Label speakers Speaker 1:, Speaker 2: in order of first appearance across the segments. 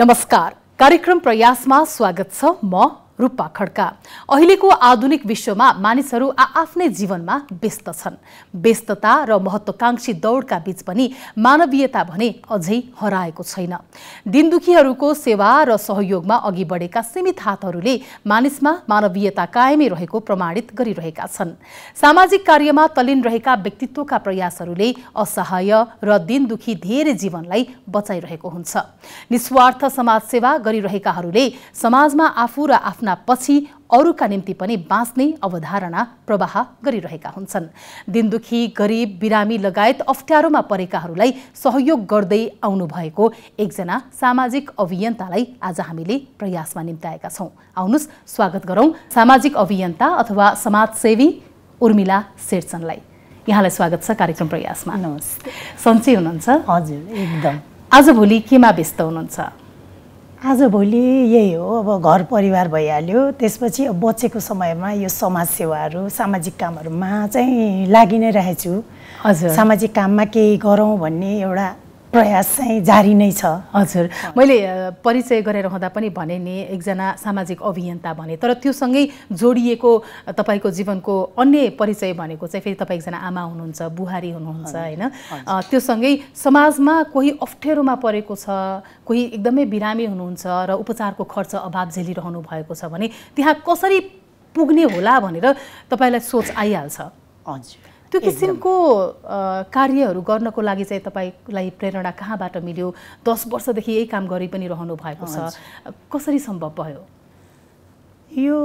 Speaker 1: नमस्कार कार्यक्रम प्रयासमा स्वागत छ म रूपमा खड्का अहिलेको आधुनिक विश्वमा मानिसहरू आफ्नै जीवनमा व्यस्त छन् व्यस्तता र महत्त्वकांक्षी दौडका बीच पनि मानवीयता भने अझै हराएको छैन दिनदुखीहरूको सेवा र सहयोगमा अघि बढेका सीमित हातहरूले मानिसमा मानवीयता कायमै रहेको प्रमाणित गरिरहेका छन् सामाजिक कार्यमा तलिन रहेका व्यक्तित्वका प्रयासहरूले असहाय र दिनदुखी धेरै जीवनलाई बचाइरहेको हुन्छ निस्वार्थ समाजसेवा गरिरहेकाहरूले समाजमा आफू र आफ्ना पछि अरूका निम्ति पनि बाँच्ने अवधारणा प्रवाह गरिरहेका हुन्छन् दिनदुखी गरिब बिरामी लगायत अप्ठ्यारोमा परेकाहरूलाई सहयोग गर्दै आउनु भएको एकजना सामाजिक अभियन्तालाई आज हामीले प्रयासमा निम्ताएका छौँ आउनुहोस् स्वागत गरौँ सामाजिक अभियन्ता अथवा समाजसेवी उर्मिला शेर्चनलाई यहाँलाई स्वागत छ कार्यक्रम प्रयासमा नमस्ते सन्चै हुनुहुन्छ हजुर एकदम आजभोलि केमा व्यस्त हुनुहुन्छ
Speaker 2: आजभोलि यही हो अब घर परिवार भइहाल्यो त्यसपछि अब बचेको समयमा यो समाजसेवाहरू सामाजिक कामहरूमा चाहिँ लागि नै रहेछु हजुर सामाजिक काममा केही गरौँ भन्ने एउटा प्रयास चाहिँ जारी नै छ
Speaker 1: हजुर मैले परिचय गरेर हुँदा पनि भने नि एकजना सामाजिक अभियन्ता भने तर त्योसँगै जोडिएको तपाईँको जीवनको अन्य परिचय भनेको चाहिँ फेरि तपाईँ एकजना आमा हुनुहुन्छ बुहारी हुनुहुन्छ होइन त्योसँगै समाजमा कोही अप्ठ्यारोमा परेको छ कोही एकदमै बिरामी हुनुहुन्छ र उपचारको खर्च अभाव झेलिरहनु भएको छ भने त्यहाँ कसरी पुग्ने होला भनेर तपाईँलाई सोच आइहाल्छ हजुर त्यो किसिमको कार्यहरू गर्नको लागि चाहिँ तपाईँलाई प्रेरणा कहाँबाट मिल्यो दस वर्षदेखि यही काम गरी पनि रहनु भएको छ कसरी सम्भव भयो
Speaker 2: यो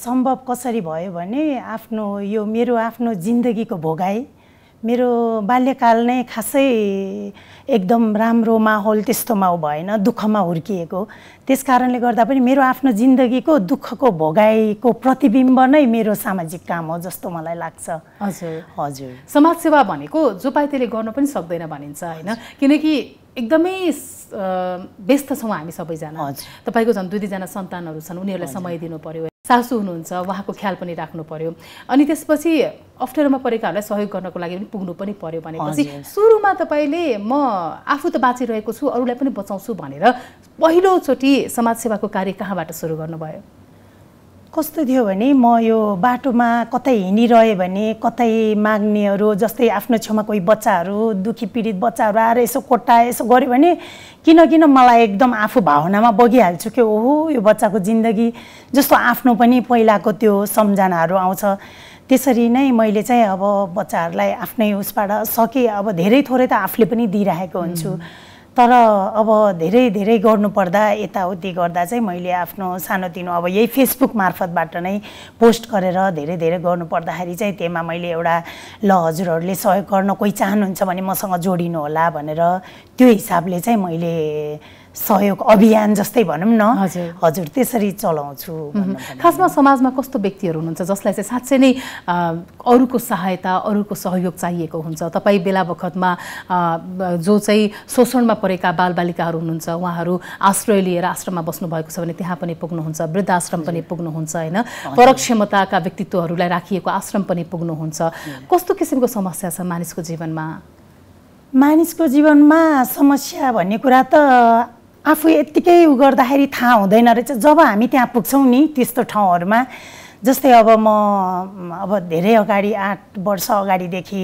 Speaker 2: सम्भव कसरी भयो भने आफ्नो यो मेरो आफ्नो जिन्दगीको भोगाई मेरो बाल्यकाल नै खासै एकदम राम्रो माहौल त्यस्तोमा भएन दुःखमा हुर्किएको त्यस कारणले गर्दा पनि मेरो आफ्नो जिन्दगीको दुःखको भोगाईको
Speaker 1: प्रतिबिम्ब नै मेरो सामाजिक काम हो जस्तो मलाई लाग्छ हजुर हजुर समाजसेवा भनेको जो पाइ त्यसले गर्नु पनि सक्दैन भनिन्छ होइन किनकि एकदमै व्यस्त छौँ हामी सबैजना तपाईँको झन् दुई दुईजना सन्तानहरू छन् उनीहरूलाई समय दिनु पर्यो सासु हुनुहुन्छ उहाँको ख्याल पनि राख्नु पर्यो अनि त्यसपछि अप्ठ्यारोमा परेकाहरूलाई सहयोग गर्नको लागि पनि पुग्नु पनि पर्यो भनेपछि सुरुमा तपाईँले म आफू त बाँचिरहेको छु अरूलाई पनि बचाउँछु भनेर पहिलोचोटि समाजसेवाको कार्य कहाँबाट सुरु गर्नुभयो कस्तो
Speaker 2: थियो भने म यो बाटोमा कतै हिँडिरहेँ भने कतै माग्नेहरू जस्तै आफ्नो छेउमा कोही बच्चाहरू दुःखी पीडित बच्चाहरू आएर यसो कोट्टाए यसो गऱ्यो भने किन किन मलाई एकदम आफू भावनामा बगिहाल्छु कि ओहो यो बच्चाको जिन्दगी जस्तो आफ्नो पनि पहिलाको त्यो सम्झनाहरू आउँछ त्यसरी नै मैले चाहिँ अब बच्चाहरूलाई आफ्नै उसबाट सकेँ अब धेरै थोरै त आफूले पनि दिइराखेको हुन्छु तर अब धेरै धेरै गर्नुपर्दा यताउति गर्दा चाहिँ मैले आफ्नो सानोतिनो अब यही फेसबुक मार्फतबाट नै पोस्ट गरेर धेरै धेरै गर्नुपर्दाखेरि चाहिँ त्यहीमा मैले एउटा ल हजुरहरूले सहयोग गर्न कोही चाहनुहुन्छ भने मसँग जोडिनु होला भनेर त्यो हिसाबले चाहिँ मैले
Speaker 1: सहयोग अभियान
Speaker 2: जस्तै भनौँ न हजुर त्यसरी चलाउँछु
Speaker 1: खासमा समाजमा कस्तो व्यक्तिहरू हुनुहुन्छ जसलाई चाहिँ साँच्चै नै अरूको सहायता अरूको सहयोग चाहिएको हुन्छ तपाईँ बेला बखतमा जो चाहिँ शोषणमा परेका बालबालिकाहरू हुनुहुन्छ उहाँहरू आश्रय लिएर आश्रममा बस्नुभएको छ भने त्यहाँ पनि पुग्नुहुन्छ वृद्ध आश्रम पनि पुग्नुहुन्छ होइन परक्षमताका क्षमताका व्यक्तित्वहरूलाई राखिएको आश्रम पनि पुग्नुहुन्छ कस्तो किसिमको समस्या छ मानिसको जीवनमा
Speaker 2: मानिसको जीवनमा समस्या भन्ने कुरा त आफू यत्तिकै उ गर्दाखेरि थाहा हुँदैन रहेछ जब हामी त्यहाँ पुग्छौँ नि त्यस्तो ठाउँहरूमा जस्तै अब म अब धेरै अगाडि आठ वर्ष अगाडिदेखि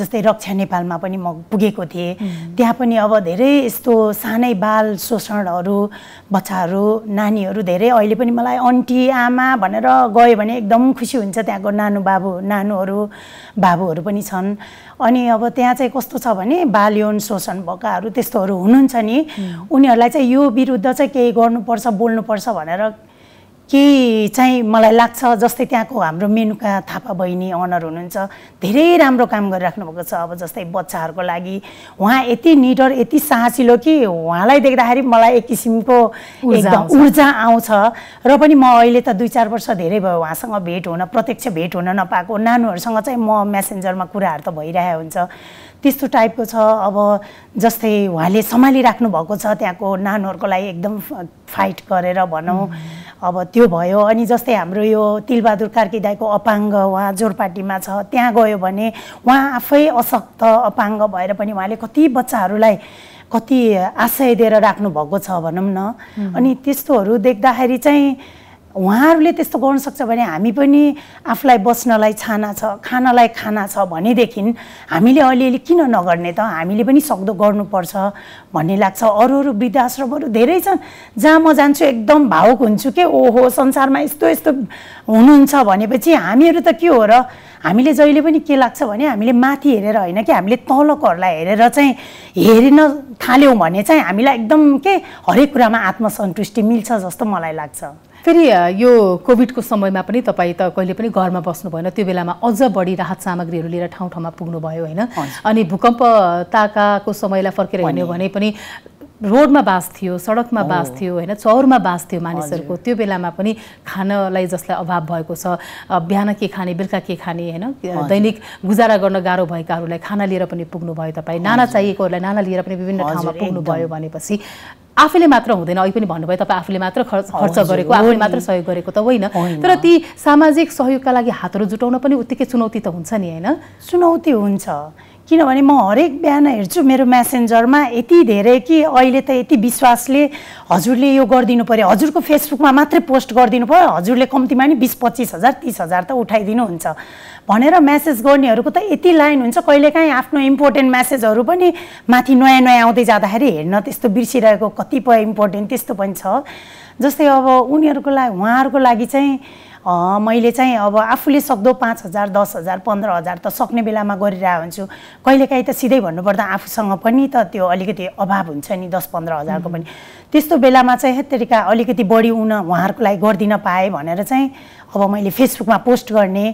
Speaker 2: जस्तै रक्षा नेपालमा पनि म पुगेको थिएँ त्यहाँ पनि अब धेरै यस्तो सानै बाल शोषणहरू बच्चाहरू नानीहरू धेरै अहिले पनि मलाई अन्टी आमा भनेर गयो भने एकदम खुसी हुन्छ त्यहाँको नानु बाबु नानुहरू बाबुहरू पनि छन् अनि अब त्यहाँ चाहिँ कस्तो छ भने बाल यौन शोषण भएकाहरू त्यस्तोहरू हुनुहुन्छ नि उनीहरूलाई चाहिँ यो विरुद्ध चाहिँ केही गर्नुपर्छ बोल्नुपर्छ भनेर कि चाहिँ मलाई लाग्छ जस्तै त्यहाँको हाम्रो मेनुका थापा बहिनी अनर हुनुहुन्छ धेरै राम्रो काम गरिराख्नु भएको छ अब जस्तै बच्चाहरूको लागि उहाँ यति निडर यति साहसिलो कि उहाँलाई देख्दाखेरि मलाई एक किसिमको एकदम ऊर्जा आउँछ र पनि म अहिले त दुई चार वर्ष धेरै भयो उहाँसँग भेट हुन प्रत्यक्ष भेट हुन नपाएको नानुहरूसँग चाहिँ म मेसेन्जरमा कुराहरू त भइरहेको हुन्छ त्यस्तो टाइपको छ अब जस्तै उहाँले सम्हालिराख्नु भएको छ त्यहाँको नानुहरूको लागि एकदम फाइट गरेर भनौँ अब त्यो भयो अनि जस्तै हाम्रो यो तिलबहादुर कार्की दाईको अपाङ्ग उहाँ जोरपाटीमा छ त्यहाँ गयो भने उहाँ आफै अशक्त अपाङ्ग भएर पनि उहाँले कति बच्चाहरूलाई कति आशय दिएर राख्नुभएको छ भनौँ न अनि त्यस्तोहरू देख्दाखेरि चाहिँ उहाँहरूले त्यस्तो गर्न सक्छ भने हामी पनि आफूलाई बस्नलाई छाना छ खानालाई खाना छ भनेदेखि हामीले अलिअलि किन नगर्ने त हामीले पनि सक्दो गर्नुपर्छ भन्ने लाग्छ अरू अरू वृद्धाश्रमहरू धेरै छन् जहाँ म जान्छु एकदम भावुक हुन्छु के ओहो संसारमा यस्तो यस्तो हुनुहुन्छ भनेपछि हामीहरू त के हो र हामीले जहिले पनि के लाग्छ भने हामीले माथि हेरेर होइन कि हामीले तलकोहरूलाई हेरेर चाहिँ हेरिन थाल्यौँ भने चाहिँ हामीलाई एकदम के हरेक कुरामा आत्मसन्तुष्टि मिल्छ जस्तो मलाई लाग्छ
Speaker 1: फेरि यो कोभिडको समयमा पनि तपाईँ त कहिले पनि घरमा बस्नु भएन त्यो बेलामा अझ बढी राहत सामग्रीहरू लिएर ठाउँ ठाउँमा पुग्नुभयो होइन अनि भूकम्प ताकाको समयलाई फर्केर हिँड्यो भने पनि रोडमा बास थियो सडकमा बास थियो होइन चौरमा बास थियो मानिसहरूको त्यो बेलामा पनि खानलाई जसलाई अभाव भएको छ बिहान के खाने बेलुका के खाने होइन दैनिक गुजारा गर्न गाह्रो भएकाहरूलाई खाना लिएर पनि पुग्नुभयो तपाईँ नाना चाहिएकोहरूलाई नाना लिएर पनि विभिन्न ठाउँमा पुग्नुभयो भनेपछि आफैले मात्र हुँदैन अघि पनि भन्नुभयो तपाईँ आफूले मात्र खर्च खर्च गरेको आफूले मात्र सहयोग गरेको त होइन तर ती सामाजिक सहयोगका लागि हातहरू जुटाउन पनि उत्तिकै चुनौती त हुन्छ नि होइन चुनौती हुन्छ
Speaker 2: किनभने म हरेक बिहान हेर्छु मेरो म्यासेन्जरमा यति धेरै कि अहिले त यति विश्वासले हजुरले यो गरिदिनु पऱ्यो हजुरको फेसबुकमा मात्रै पोस्ट गरिदिनु पऱ्यो हजुरले कम्तीमा नि बिस पच्चिस हजार तिस हजार त उठाइदिनुहुन्छ भनेर म्यासेज गर्नेहरूको त यति लाइन हुन्छ कहिलेकाहीँ आफ्नो इम्पोर्टेन्ट म्यासेजहरू पनि माथि नयाँ नयाँ आउँदै जाँदाखेरि हेर्न त्यस्तो बिर्सिरहेको कतिपय इम्पोर्टेन्ट त्यस्तो पनि छ जस्तै अब उनीहरूको लागि उहाँहरूको लागि चाहिँ मैले चाहिँ अब आफूले सक्दो पाँच हजार दस हजार पन्ध्र हजार त सक्ने बेलामा गरिरहेको हुन्छु कहिलेकाहीँ त सिधै भन्नुपर्दा आफूसँग पनि त त्यो अलिकति अभाव हुन्छ नि दस पन्ध्र हजारको पनि त्यस्तो बेलामा चाहिँ हेत्तरीका अलिकति बढी उन उहाँहरूको लागि गरिदिन पाएँ भनेर चाहिँ अब मैले फेसबुकमा पोस्ट गर्ने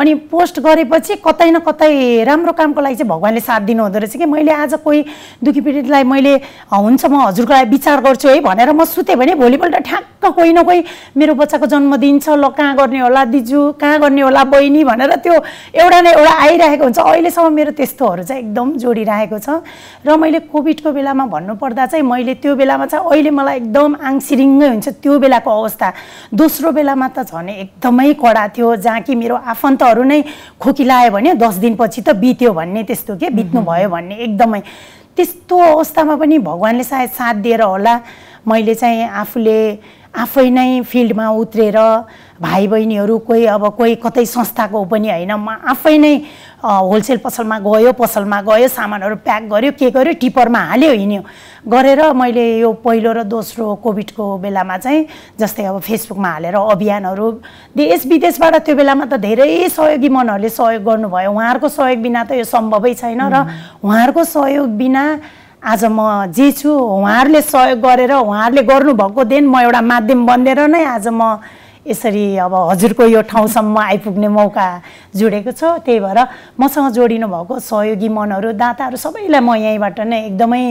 Speaker 2: अनि पोस्ट गरेपछि कतै न कतै राम्रो कामको लागि चाहिँ भगवान्ले साथ दिनुहुँदो रहेछ कि मैले आज कोही दुखी पीडितलाई मैले हुन्छ म हजुरको लागि विचार गर्छु है भनेर म सुतेँ भने भोलिपल्ट ठ्याक्क कोही न कोही मेरो बच्चाको जन्मदिन छ ल कहाँ गर्ने होला दिजु कहाँ गर्ने होला बहिनी भनेर त्यो एउटा न एउटा आइरहेको हुन्छ अहिलेसम्म मेरो त्यस्तोहरू चाहिँ एकदम जोडिरहेको छ र मैले कोभिडको बेलामा भन्नुपर्दा चाहिँ मैले त्यो बेलामा चाहिँ अहिले मलाई एकदम आङसिरिङ्गै हुन्छ त्यो बेलाको अवस्था दोस्रो बेलामा त झन् एकदमै कडा थियो जहाँ कि मेरो आफन्त त्यस्तोहरू नै खोकिलायो भने दस दिनपछि त बित्यो भन्ने त्यस्तो के बित्नु भयो भन्ने एकदमै त्यस्तो अवस्थामा पनि भगवान्ले सायद साथ दिएर होला मैले चाहिँ आफूले आफै नै फिल्डमा उत्रेर भाइ बहिनीहरू कोही अब कोही कतै संस्थाको पनि होइन म आफै नै होलसेल पसलमा गयो पसलमा गयो सामानहरू प्याक गर्यो के गर्यो टिपरमा हाल्यो हिँड्यो गरेर मैले यो पहिलो र दोस्रो कोभिडको बेलामा चाहिँ जस्तै अब फेसबुकमा हालेर अभियानहरू देश विदेशबाट त्यो बेलामा त धेरै सहयोगी मनहरूले सहयोग गर्नुभयो उहाँहरूको सहयोग बिना त यो सम्भवै छैन र उहाँहरूको सहयोग बिना आज म जे छु उहाँहरूले सहयोग गरेर उहाँहरूले गर्नुभएको देन म एउटा माध्यम बनेर नै आज म यसरी अब हजुरको यो ठाउँसम्म आइपुग्ने मौका जुडेको छ त्यही भएर मसँग जोडिनु भएको सहयोगी मनहरू दाताहरू सबैलाई म यहीँबाट नै एकदमै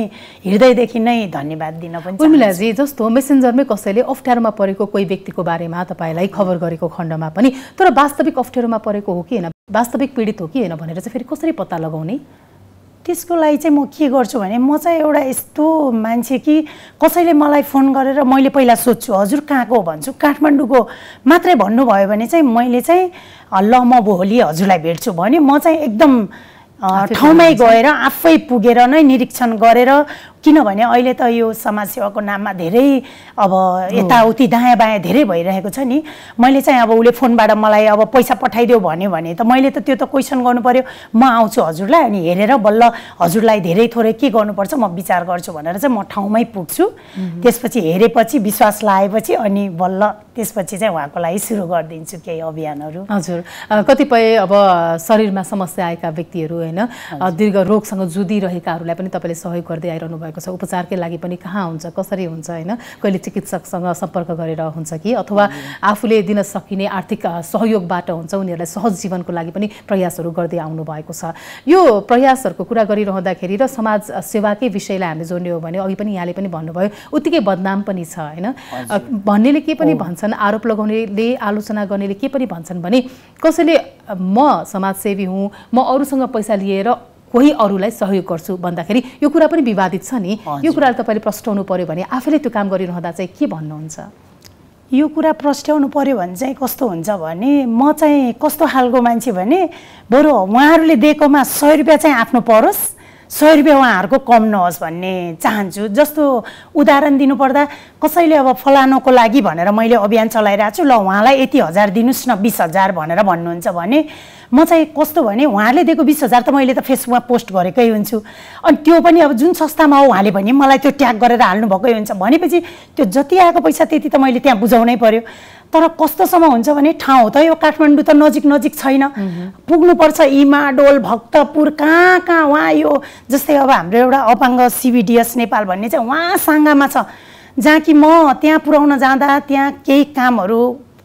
Speaker 2: हृदयदेखि नै धन्यवाद दिन पनि उर्मिलाजी
Speaker 1: जस्तो मेसेन्जरमै कसैले अप्ठ्यारोमा परेको कोही व्यक्तिको बारेमा तपाईँलाई खबर गरेको खण्डमा पनि तर वास्तविक अप्ठ्यारोमा परेको हो कि होइन वास्तविक पीडित हो कि होइन भनेर चाहिँ फेरि कसरी पत्ता लगाउने त्यसको लागि चाहिँ म के गर्छु भने म चाहिँ एउटा यस्तो मान्छे कि कसैले
Speaker 2: मलाई फोन गरेर मैले पहिला सोध्छु हजुर कहाँको भन्छु काठमाडौँको मात्रै भन्नुभयो भने चाहिँ मैले चाहिँ ल म भोलि हजुरलाई भेट्छु भने म चाहिँ एकदम ठाउँमै गएर आफै पुगेर नै निरीक्षण गरेर किनभने अहिले त यो समाजसेवाको नाममा धेरै अब यताउति दायाँ बायाँ धेरै भइरहेको छ नि मैले चाहिँ अब उसले फोनबाट मलाई अब पैसा पठाइदियो भन्यो भने त मैले त त्यो त क्वेसन गर्नु पऱ्यो म आउँछु हजुरलाई अनि हेरेर बल्ल हजुरलाई धेरै थोरै के गर्नुपर्छ म विचार गर्छु भनेर चाहिँ म ठाउँमै पुग्छु त्यसपछि हेरेपछि विश्वास लाएपछि अनि बल्ल त्यसपछि चाहिँ उहाँको लागि सुरु गरिदिन्छु केही
Speaker 1: अभियानहरू हजुर कतिपय अब शरीरमा समस्या आएका व्यक्तिहरू होइन दीर्घ रोगसँग जुधिरहेकाहरूलाई पनि तपाईँले सहयोग गर्दै आइरहनु भएको छ उपचारकै लागि पनि कहाँ हुन्छ कसरी हुन्छ होइन कहिले चिकित्सकसँग सम्पर्क गरेर हुन्छ कि अथवा आफूले दिन सकिने आर्थिक सहयोगबाट हुन्छ उनीहरूलाई सहज जीवनको लागि पनि प्रयासहरू गर्दै आउनु भएको छ यो प्रयासहरूको कुरा गरिरहँदाखेरि र समाज सेवाकै विषयलाई हामीले जोड्ने हो भने अघि पनि यहाँले पनि भन्नुभयो उत्तिकै बदनाम पनि छ होइन भन्नेले के पनि भन्छन् आरोप लगाउनेले आलोचना गर्नेले के पनि भन्छन् भने कसैले म समाजसेवी हुँ म अरूसँग पैसा लिएर कोही अरूलाई सहयोग गर्छु भन्दाखेरि यो कुरा पनि विवादित छ नि यो कुरालाई तपाईँले प्रस्टाउनु पऱ्यो भने आफैले त्यो काम गरिरहँदा चाहिँ के भन्नुहुन्छ
Speaker 2: यो कुरा प्रस्ट्याउनु पऱ्यो भने चाहिँ कस्तो हुन्छ भने म चाहिँ कस्तो खालको मान्छे भने बरु उहाँहरूले दिएकोमा सय रुपियाँ चाहिँ आफ्नो परोस् सय रुपियाँ उहाँहरूको कम नहोस् भन्ने चाहन्छु जस्तो उदाहरण दिनुपर्दा कसैले अब फलानुको लागि भनेर मैले अभियान चलाइरहेको छु ल उहाँलाई यति हजार दिनुहोस् न बिस हजार भनेर भन्नुहुन्छ भने म चाहिँ कस्तो भने उहाँहरूले दिएको बिस हजार त मैले त फेसबुकमा पोस्ट गरेकै हुन्छु अनि त्यो पनि अब जुन संस्थामा हो उहाँले भने मलाई त्यो ट्याग गरेर हाल्नुभएकै हुन्छ भनेपछि त्यो जति आएको पैसा त्यति त मैले त्यहाँ बुझाउनै पऱ्यो तर कस्तोसम्म हुन्छ भने ठाउँ त यो काठमाडौँ त नजिक नजिक छैन पुग्नुपर्छ डोल भक्तपुर कहाँ कहाँ उहाँ यो जस्तै अब हाम्रो एउटा अपाङ्ग सिबिडिएस नेपाल भन्ने चाहिँ उहाँ साङ्गामा छ जहाँ कि म त्यहाँ पुर्याउन जाँदा त्यहाँ केही कामहरू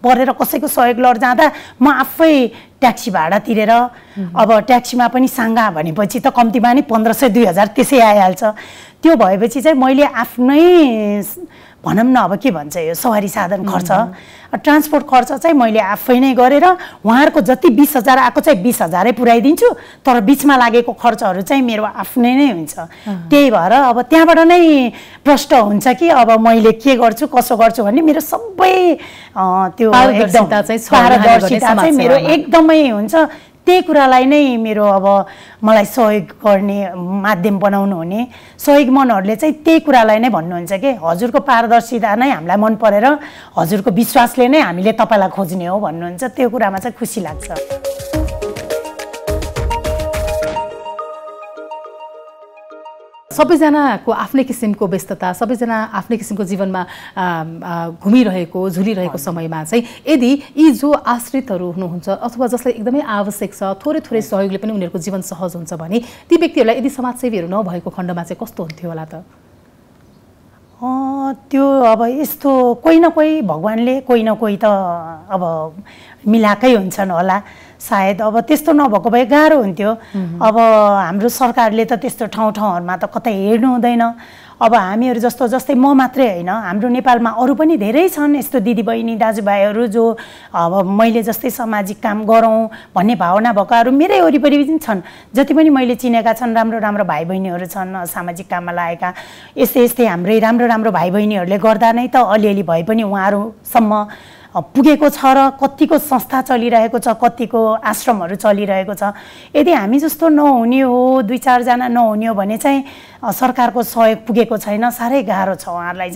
Speaker 2: परेर कसैको सहयोग लड जाँदा म आफै ट्याक्सी भाडा तिरेर अब ट्याक्सीमा पनि साङ्गा भनेपछि त कम्तीमा नि पन्ध्र सय दुई हजार त्यसै आइहाल्छ त्यो भएपछि चाहिँ मैले आफ्नै भनौँ न अब के भन्छ यो सवारी साधन खर्च ट्रान्सपोर्ट खर्च चाहिँ मैले आफै नै गरेर उहाँहरूको जति बिस हजार आएको चाहिँ बिस हजारै पुऱ्याइदिन्छु तर बिचमा लागेको खर्चहरू चाहिँ मेरो आफ्नै नै हुन्छ त्यही भएर अब त्यहाँबाट नै प्रष्ट हुन्छ कि अब मैले के गर्छु कसो गर्छु भन्ने मेरो सबै त्यो मेरो एकदमै हुन्छ त्यही कुरालाई नै मेरो अब मलाई सहयोग गर्ने माध्यम बनाउनु हुने सहयोग मनहरूले चाहिँ त्यही कुरालाई नै भन्नुहुन्छ कि हजुरको पारदर्शिता नै हामीलाई मन परेर हजुरको विश्वासले नै हामीले तपाईँलाई खोज्ने हो भन्नुहुन्छ
Speaker 1: त्यो कुरामा चाहिँ खुसी लाग्छ सबैजनाको आफ्नै किसिमको व्यस्तता सबैजना आफ्नै किसिमको जीवनमा घुमिरहेको झुलिरहेको समयमा चाहिँ यदि यी जो आश्रितहरू हुनुहुन्छ अथवा जसलाई एकदमै आवश्यक छ थोरै थोरै सहयोगले पनि उनीहरूको जीवन सहज हुन्छ भने ती व्यक्तिहरूलाई यदि समाजसेवीहरू नभएको खण्डमा चाहिँ कस्तो हुन्थ्यो होला त
Speaker 2: त्यो अब यस्तो कोही न कोही भगवान्ले कोही न कोही त अब मिलाएकै हुन्छन् होला सायद अब त्यस्तो नभएको भए गाह्रो हुन्थ्यो अब हाम्रो सरकारले त त्यस्तो ठाउँ ठाउँहरूमा त कतै हेर्नु हुँदैन अब हामीहरू जस्तो जस्तै म मात्रै होइन हाम्रो नेपालमा अरू पनि धेरै छन् यस्तो दिदीबहिनी दाजुभाइहरू जो अब मैले जस्तै सामाजिक काम गरौँ भन्ने भावना भएकाहरू मेरै वरिपरि पनि छन् जति पनि मैले चिनेका छन् राम्रो राम्रो भाइ बहिनीहरू छन् सामाजिक काममा लागेका यस्तै यस्तै हाम्रै राम्रो राम्रो भाइ बहिनीहरूले गर्दा नै त अलिअलि भए पनि उहाँहरूसम्म पुगेको छ र कतिको संस्था चलिरहेको छ कतिको आश्रमहरू चलिरहेको छ यदि हामी जस्तो नहुने हो दुई चारजना नहुने हो भने चाहिँ सरकारको सहयोग पुगेको छैन साह्रै गाह्रो छ उहाँहरूलाई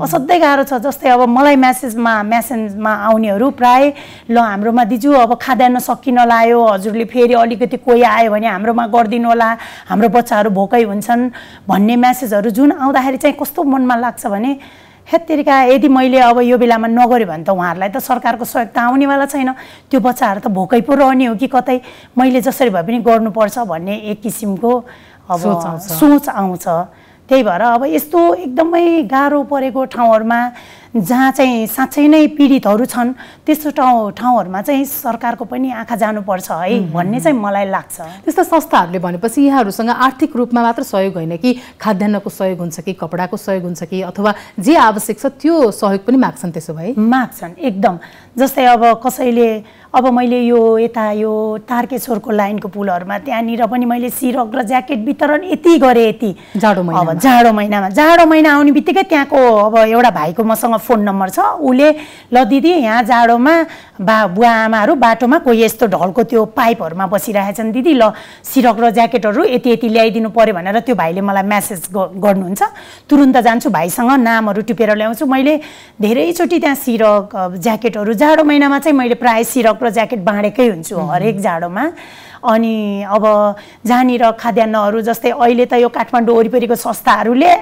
Speaker 2: चाहिँ असाध्यै गाह्रो छ जस्तै अब मलाई म्यासेजमा म्यासेजमा आउनेहरू प्राय ल हाम्रोमा दिजु अब खाद्यान्न सकिन लायो हजुरले फेरि अलिकति कोही आयो भने हाम्रोमा गरिदिनु होला हाम्रो बच्चाहरू भोकै हुन्छन् भन्ने म्यासेजहरू जुन आउँदाखेरि चाहिँ कस्तो मनमा लाग्छ भने हेत्तिरिका यदि मैले अब यो बेलामा नगरेँ भने त उहाँहरूलाई त सरकारको सहयोग त आउनेवाला छैन त्यो बच्चाहरू त भोकै पो रहने हो कि कतै मैले जसरी भए पनि गर्नुपर्छ भन्ने एक किसिमको अब सोच आउँछ त्यही भएर अब यस्तो एकदमै गाह्रो परेको ठाउँहरूमा जहाँ चाहिँ साँच्चै नै पीडितहरू छन् त्यस्तो ठाउँ ठाउँहरूमा चाहिँ सरकारको पनि आँखा जानुपर्छ है भन्ने चाहिँ मलाई लाग्छ
Speaker 1: त्यस्तो संस्थाहरूले भनेपछि यहाँहरूसँग आर्थिक रूपमा मात्र सहयोग होइन कि खाद्यान्नको सहयोग हुन्छ कि कपडाको सहयोग हुन्छ कि अथवा जे आवश्यक छ त्यो सहयोग पनि माग्छन् त्यसो भए माग्छन् एकदम जस्तै अब कसैले
Speaker 2: अब मैले यो यता यो तारकेश्वरको लाइनको पुलहरूमा त्यहाँनिर पनि मैले सिरक र ज्याकेट वितरण यति गरेँ यति जाडो महिना अब जाडो महिनामा जाडो महिना आउने बित्तिकै त्यहाँको अब एउटा भाइको मसँग फोन नम्बर छ उसले ल दिदी यहाँ जाडोमा बा बुवा आमाहरू बाटोमा कोही यस्तो ढलको त्यो पाइपहरूमा बसिरहेछन् दिदी ल सिरक र ज्याकेटहरू यति यति ल्याइदिनु पऱ्यो भनेर त्यो भाइले मलाई म्यासेज गर्नुहुन्छ तुरुन्त जान्छु भाइसँग नामहरू टिपेर ल्याउँछु मैले धेरैचोटि त्यहाँ सिरक ज्याकेटहरू जाडो महिनामा चाहिँ मैले प्रायः सिरक र ज्याकेट बाँडेकै हुन्छु हरेक जाडोमा अनि अब जहाँनिर खाद्यान्नहरू जस्तै अहिले त यो काठमाडौँ वरिपरिको संस्थाहरूले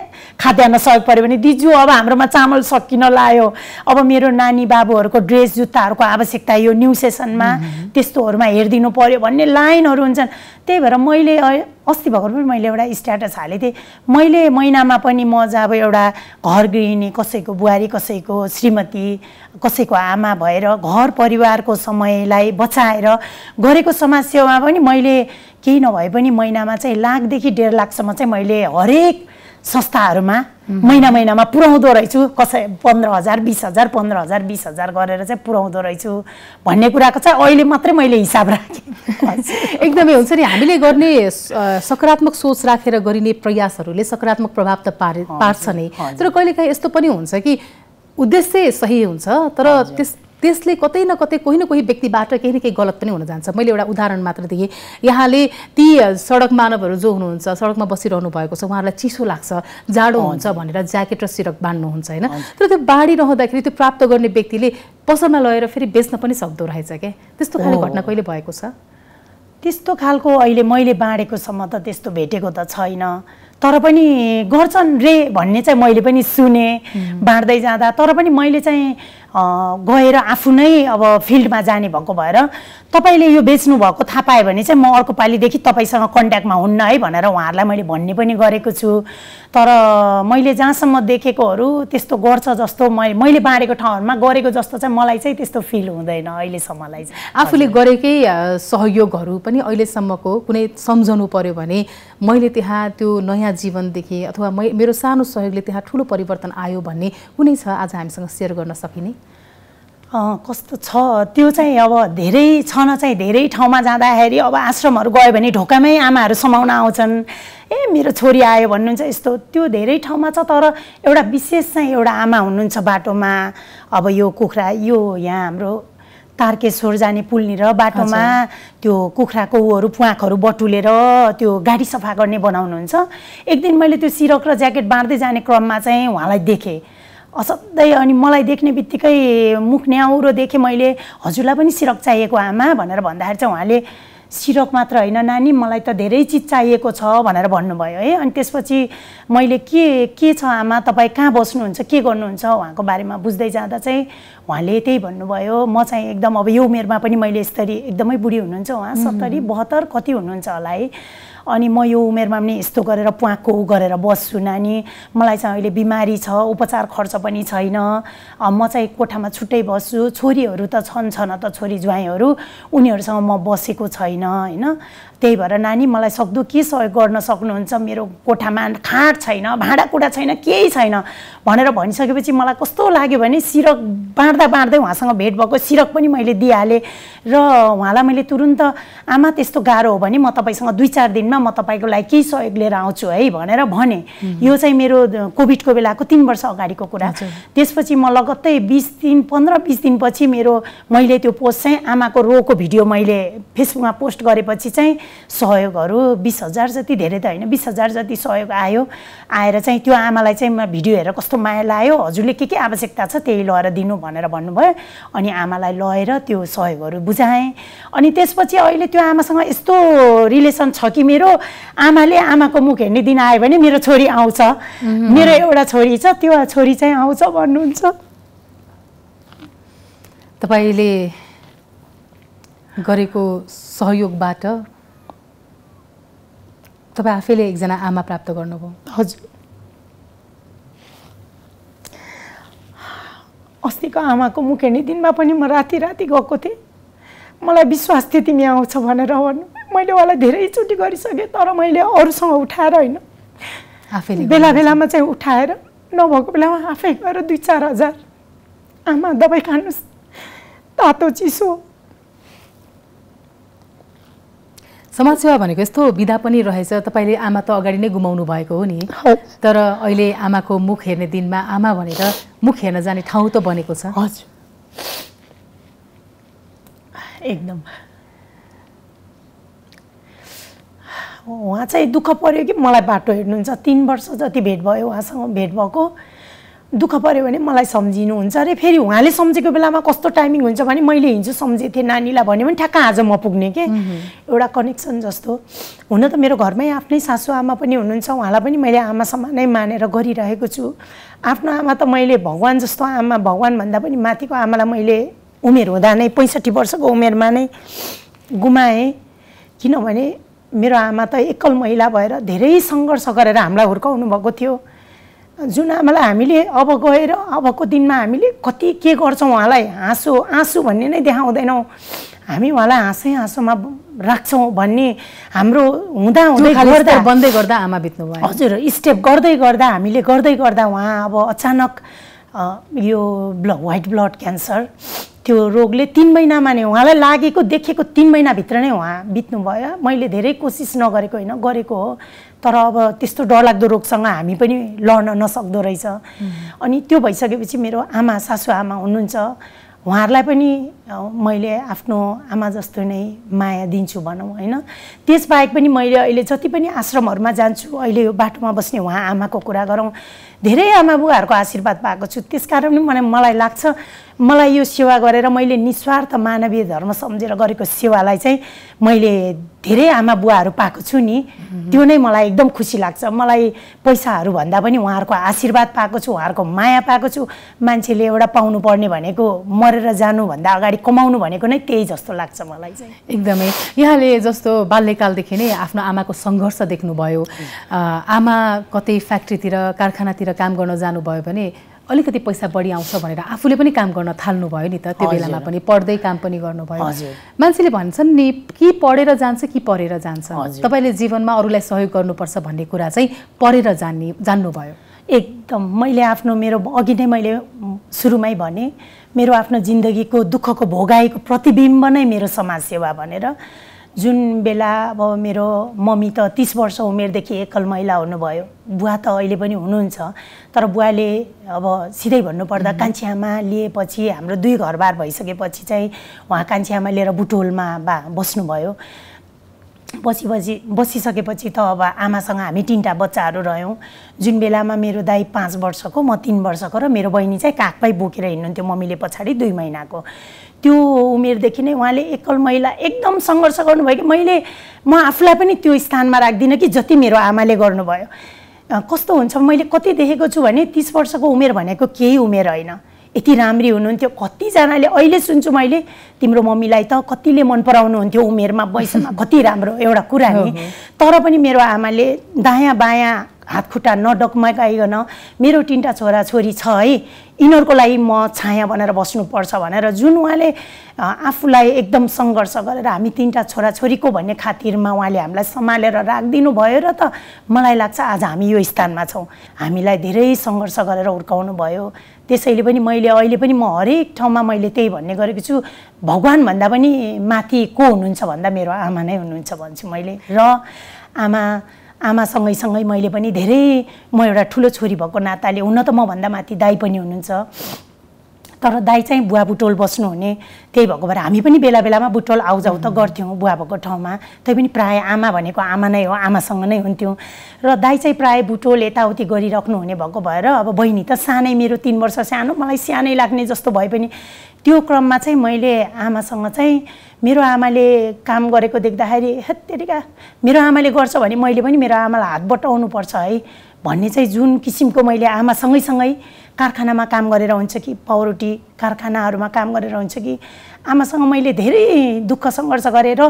Speaker 2: खाद्यान्न सहयोग पऱ्यो भने दिजु अब हाम्रोमा चामल सकिन लायो अब मेरो नानी बाबुहरूको ड्रेस जुत्ताहरूको आवश्यकता यो न्यु सेसनमा त्यस्तोहरूमा हेरिदिनु पऱ्यो भन्ने लाइनहरू हुन्छन् त्यही भएर मैले अस्ति भर्खर पनि मैले एउटा स्ट्याटस हालेको थिएँ मैले महिनामा पनि म चाहिँ अब एउटा घर गृहिणी कसैको बुहारी कसैको श्रीमती कसैको आमा भएर घर परिवारको समयलाई बचाएर गरेको समाजसेवामा पनि मैले केही नभए पनि महिनामा चाहिँ लाखदेखि डेढ लाखसम्म चाहिँ मैले हरेक संस्थाहरूमा महिना महिनामा पुऱ्याउँदो रहेछु कसै पन्ध्र हजार बिस हजार पन्ध्र हजार बिस हजार गरेर चाहिँ पुऱ्याउँदो रहेछु भन्ने
Speaker 1: कुराको चाहिँ अहिले मात्रै मैले हिसाब राखेँ एकदमै हुन्छ नि हामीले गर्ने सकारात्मक सोच राखेर गरिने प्रयासहरूले सकारात्मक प्रभाव त पारे पार्छ नै तर कहिलेकाहीँ यस्तो पनि हुन्छ कि उद्देश्य सही हुन्छ तर त्यस त्यसले कतै न कतै कोही न कोही व्यक्तिबाट केही न केही गलत पनि हुन जान्छ मैले एउटा उदाहरण मात्र दिएँ यहाँले ती सडक मानवहरू जो हुनुहुन्छ सडकमा बसिरहनु भएको छ उहाँहरूलाई चिसो लाग्छ जाडो हुन्छ भनेर ज्याकेट र सिरक बाँध्नुहुन्छ होइन तर त्यो बाढी रहँदाखेरि त्यो प्राप्त गर्ने व्यक्तिले पसलमा लगेर फेरि बेच्न पनि सक्दो रहेछ क्या त्यस्तो खालको घटना कहिले भएको छ त्यस्तो खालको अहिले मैले बाँडेकोसम्म त त्यस्तो
Speaker 2: भेटेको त छैन तर पनि गर्छन् रे भन्ने चाहिँ मैले पनि सुने बाँड्दै जाँदा तर पनि मैले चाहिँ गएर आफू नै अब फिल्डमा जाने भएको भएर तपाईँले यो बेच्नु भएको थाहा पायो भने चाहिँ म अर्को पालिदेखि तपाईँसँग कन्ट्याक्टमा हुन्न है भनेर उहाँहरूलाई मैले भन्ने पनि गरेको छु तर मैले जहाँसम्म देखेकोहरू त्यस्तो गर्छ जस्तो मैले मैले बाँडेको ठाउँहरूमा गरेको जस्तो चाहिँ मलाई चाहिँ त्यस्तो फिल हुँदैन अहिलेसम्मलाई
Speaker 1: चाहिँ आफूले गरेकै सहयोगहरू पनि अहिलेसम्मको कुनै सम्झाउनु पऱ्यो भने मैले त्यहाँ त्यो नयाँ जीवन जीवनदेखि अथवा मै मेरो सानो सहयोगले त्यहाँ ठुलो परिवर्तन आयो भन्ने कुनै छ आज हामीसँग सेयर गर्न सकिने
Speaker 2: कस्तो छ त्यो चाहिँ अब धेरै छ न चाहिँ धेरै ठाउँमा जाँदाखेरि अब आश्रमहरू गयो भने ढोकामै आमाहरू समाउन आउँछन् ए मेरो छोरी आयो भन्नुहुन्छ यस्तो त्यो धेरै ठाउँमा छ तर एउटा विशेष चाहिँ एउटा आमा हुनुहुन्छ बाटोमा अब यो कुखुरा यो यहाँ हाम्रो तारकेश्वर जाने पुलनिर बाटोमा त्यो कुखुराको उहरू प्वाखहरू बटुलेर त्यो गाडी सफा गर्ने बनाउनुहुन्छ एक दिन मैले त्यो सिरक र ज्याकेट बाँड्दै जाने क्रममा चाहिँ उहाँलाई देखेँ असाध्यै अनि मलाई देख्ने बित्तिकै मुख न्याउरो देखेँ मैले हजुरलाई पनि सिरक चाहिएको आमा भनेर भन्दाखेरि चाहिँ उहाँले सिरक मात्र होइन नानी मलाई त धेरै चिज चाहिएको छ भनेर भन्नुभयो है अनि त्यसपछि मैले के के छ आमा तपाईँ कहाँ बस्नुहुन्छ के गर्नुहुन्छ उहाँको बारेमा बुझ्दै जाँदा चाहिँ उहाँले त्यही भन्नुभयो म चाहिँ एकदम अब यो उमेरमा पनि मैले यसरी एकदमै बुढी हुनुहुन्छ उहाँ सत्तरी बहत्तर कति हुनुहुन्छ होला है अनि म यो उमेरमा पनि यस्तो गरेर प्वाको गरेर बस्छु नानी मलाई चाहिँ अहिले बिमारी छ उपचार खर्च पनि छैन म चाहिँ कोठामा छुट्टै बस्छु छोरीहरू त छन् छन त छोरी ज्वाइँहरू उनीहरूसँग म बसेको छैन होइन त्यही भएर नानी मलाई सक्दो के सहयोग गर्न सक्नुहुन्छ मेरो कोठामा खाँड छैन भाँडाकुँडा छैन केही छैन भनेर भनिसकेपछि मलाई कस्तो लाग्यो भने सिरक बाँड्दा बाँड्दै उहाँसँग भेट भएको सिरक पनि मैले दिइहालेँ र उहाँलाई मैले तुरुन्त आमा त्यस्तो गाह्रो हो भने म तपाईँसँग दुई चार दिनमा म तपाईँको लागि केही सहयोग लिएर आउँछु है भनेर भने यो चाहिँ मेरो कोभिडको बेलाको तिन वर्ष अगाडिको कुरा छ त्यसपछि म लगत्तै बिस दिन पन्ध्र बिस दिनपछि मेरो मैले त्यो पोस्ट चाहिँ आमाको रोको भिडियो मैले फेसबुकमा पोस्ट गरेपछि चाहिँ सहयोगहरू बिस हजार जति धेरै त होइन बिस हजार जति सहयोग आयो आएर चाहिँ त्यो आमालाई चाहिँ भिडियो हेरेर कस्तो माया लाग्यो हजुरले के के आवश्यकता छ त्यही लगेर दिनु भनेर भन्नुभयो अनि आमालाई लगेर त्यो सहयोगहरू बुझाएँ अनि त्यसपछि अहिले त्यो आमासँग यस्तो रिलेसन छ कि मेरो आमाले आमाको मुख हेर्ने दिन आयो भने मेरो छोरी आउँछ मेरो एउटा छोरी छ त्यो छोरी चाहिँ
Speaker 1: आउँछ भन्नुहुन्छ तपाईँले गरेको सहयोगबाट तपाईँ आफैले एकजना आमा प्राप्त गर्नुभयो हजुर
Speaker 2: अस्तिको आमाको हेर्ने दिनमा पनि म राति राति गएको थिएँ मलाई विश्वास थियो तिमी आउँछ भनेर भन्नु मैले उहाँलाई धेरैचोटि गरिसकेँ तर मैले अरूसँग उठाएर होइन आफैले बेला बेलामा चाहिँ उठाएर नभएको बेलामा आफै गएर दुई चार हजार आमा दबाई खानुहोस् तातो चिसो
Speaker 1: समाजसेवा भनेको यस्तो विधा पनि रहेछ तपाईँले आमा त अगाडि नै गुमाउनु भएको हो नि तर अहिले आमाको मुख हेर्ने दिनमा आमा भनेर मुख हेर्न जाने ठाउँ त बनेको छ हजुर एकदम उहाँ चाहिँ
Speaker 2: दुःख पऱ्यो कि मलाई बाटो हेर्नुहुन्छ तिन वर्ष जति भेट भयो उहाँसँग भेट भएको दुःख पऱ्यो भने मलाई सम्झिनुहुन्छ अरे फेरि उहाँले सम्झेको बेलामा कस्तो टाइमिङ हुन्छ भने मैले हिजो सम्झेको थिएँ नानीलाई भन्यो भने ठ्याक्क आज म पुग्ने के एउटा कनेक्सन जस्तो हुन त मेरो घरमै आफ्नै सासूआमा पनि हुनुहुन्छ उहाँलाई पनि मैले आमा नै मानेर गरिरहेको छु आफ्नो आमा त मैले भगवान् जस्तो आमा भगवान् भन्दा पनि माथिको आमालाई मैले उमेर हुँदा नै पैँसठी वर्षको उमेरमा नै गुमाएँ किनभने मेरो आमा त एकल महिला भएर धेरै सङ्घर्ष गरेर हामीलाई हुर्काउनु भएको थियो जुन आमालाई हामीले अब गएर अबको दिनमा हामीले कति के गर्छौँ उहाँलाई हाँसो आँसु भन्ने नै देखाउँदैनौँ हामी उहाँलाई हाँसै हाँसोमा राख्छौँ भन्ने हाम्रो हुँदा हुँदै गर्दा बन्दै गर्दा आमा बित्नु भयो हजुर स्टेप गर्दै गर्दा हामीले गर्दै गर्दा उहाँ अब अचानक यो ब्ल वाइट ब्लड क्यान्सर त्यो रोगले तिन महिनामा नै उहाँलाई लागेको देखेको तिन महिनाभित्र नै उहाँ बित्नुभयो मैले धेरै कोसिस नगरेको होइन गरेको हो तर अब त्यस्तो डरलाग्दो रोगसँग हामी पनि लड्न नसक्दो रहेछ अनि त्यो भइसकेपछि मेरो आमा सासु आमा हुनुहुन्छ उहाँहरूलाई पनि मैले आफ्नो आमा जस्तो नै माया दिन्छु भनौँ होइन त्यसबाहेक पनि मैले अहिले जति पनि आश्रमहरूमा जान्छु अहिले यो बाटोमा बस्ने उहाँ आमाको कुरा गरौँ धेरै आमा बुवाहरूको आशीर्वाद पाएको छु त्यसकारण मलाई मलाई लाग्छ मलाई यो सेवा गरेर मैले निस्वार्थ मानवीय धर्म सम्झेर गरेको सेवालाई चाहिँ मैले धेरै आमा बुवाहरू पाएको छु नि त्यो नै मलाई एकदम खुसी लाग्छ मलाई पैसाहरू भन्दा पनि उहाँहरूको आशीर्वाद पाएको छु उहाँहरूको माया पाएको छु मान्छेले एउटा पाउनु पर्ने भनेको मरेर जानुभन्दा अगाडि कमाउनु भनेको नै त्यही जस्तो लाग्छ मलाई चाहिँ
Speaker 1: एकदमै यहाँले जस्तो बाल्यकालदेखि नै आफ्नो आमाको सङ्घर्ष देख्नुभयो आमा कतै फ्याक्ट्रीतिर कारखानातिर काम गर्न जानुभयो भने अलिकति पैसा बढी आउँछ भनेर आफूले पनि काम गर्न थाल्नुभयो नि त त्यो बेलामा पनि पढ्दै काम पनि गर्नुभयो मान्छेले भन्छन् नि कि पढेर जान्छ कि पढेर जान्छ तपाईँले जीवनमा अरूलाई सहयोग गर्नुपर्छ भन्ने कुरा चाहिँ पढेर जान्ने जान्नुभयो एकदम मैले आफ्नो मेरो अघि
Speaker 2: नै मैले सुरुमै भने मेरो आफ्नो जिन्दगीको दुःखको भोगाएको प्रतिबिम्ब नै मेरो समाजसेवा भनेर जुन बेला अब मेरो मम्मी त तिस वर्ष उमेरदेखि एकल महिला हुनुभयो बुवा त अहिले पनि हुनुहुन्छ तर बुवाले अब सिधै भन्नुपर्दा कान्छी आमा लिएपछि हाम्रो दुई घरबार भइसकेपछि चाहिँ उहाँ कान्छी आमा लिएर बुटोलमा बा बस्नुभयो बसी बसी बसिसकेपछि त अब आमासँग हामी तिनवटा बच्चाहरू रह्यौँ जुन बेलामा मेरो दाई पाँच वर्षको म तिन वर्षको र मेरो बहिनी चाहिँ काखमै बोकेर हिँड्नुहुन्थ्यो मम्मीले पछाडि दुई महिनाको त्यो उमेरदेखि नै उहाँले एकल महिला एकदम सङ्घर्ष गर्नुभयो कि मैले म आफूलाई पनि त्यो स्थानमा राख्दिनँ कि जति मेरो आमाले गर्नुभयो कस्तो हुन्छ मैले कति देखेको छु भने तिस वर्षको उमेर भनेको केही उमेर होइन यति राम्री हुनुहुन्थ्यो कतिजनाले अहिले सुन्छु मैले तिम्रो मम्मीलाई त कतिले मन पराउनु हुन्थ्यो उमेरमा वयसमा कति राम्रो एउटा कुरा नि तर पनि मेरो आमाले दायाँ बायाँ हात खुट्टा नडकमाइकन मेरो तिनवटा छोराछोरी छ है यिनीहरूको लागि म छाया बनेर बस्नुपर्छ भनेर जुन उहाँले आफूलाई एकदम सङ्घर्ष गरेर हामी तिनवटा छोराछोरीको भन्ने खातिरमा उहाँले हामीलाई सम्हालेर राखिदिनु भयो र त मलाई लाग्छ आज हामी यो स्थानमा छौँ हामीलाई धेरै सङ्घर्ष गरेर हुर्काउनु भयो त्यसैले पनि मैले अहिले पनि म हरेक ठाउँमा मैले त्यही भन्ने गरेको छु भगवान्भन्दा पनि माथि को हुनुहुन्छ भन्दा मेरो आमा नै हुनुहुन्छ भन्छु मैले र आमा आमासँगै सँगै मैले पनि धेरै म एउटा ठुलो छोरी भएको नाताले हुन त मभन्दा माथि दाई पनि हुनुहुन्छ तर दाई चाहिँ बुवा बुटोल बस्नुहुने त्यही भएको भएर हामी पनि बेला बेलामा बुटोल आउजाउ त गर्थ्यौँ बुवा भएको ठाउँमा पनि प्राय आमा भनेको आमा नै हो आमासँग नै हुन्थ्यौँ र दाई चाहिँ प्राय बुटोल यताउति गरिराख्नुहुने भएको भएर अब बहिनी त सानै मेरो तिन वर्ष सानो मलाई सानै लाग्ने जस्तो भए पनि त्यो क्रममा चाहिँ मैले आमासँग चाहिँ मेरो आमाले काम गरेको देख्दाखेरि हेत्तेरिका मेरो आमाले गर्छ भने मैले पनि मेरो आमालाई हात बटाउनुपर्छ है भन्ने चाहिँ जुन किसिमको मैले आमासँगैसँगै कारखानामा काम गरेर हुन्छ कि पाउरोटी कारखानाहरूमा काम गरेर हुन्छ कि आमासँग मैले धेरै दुःख सङ्घर्ष गरेर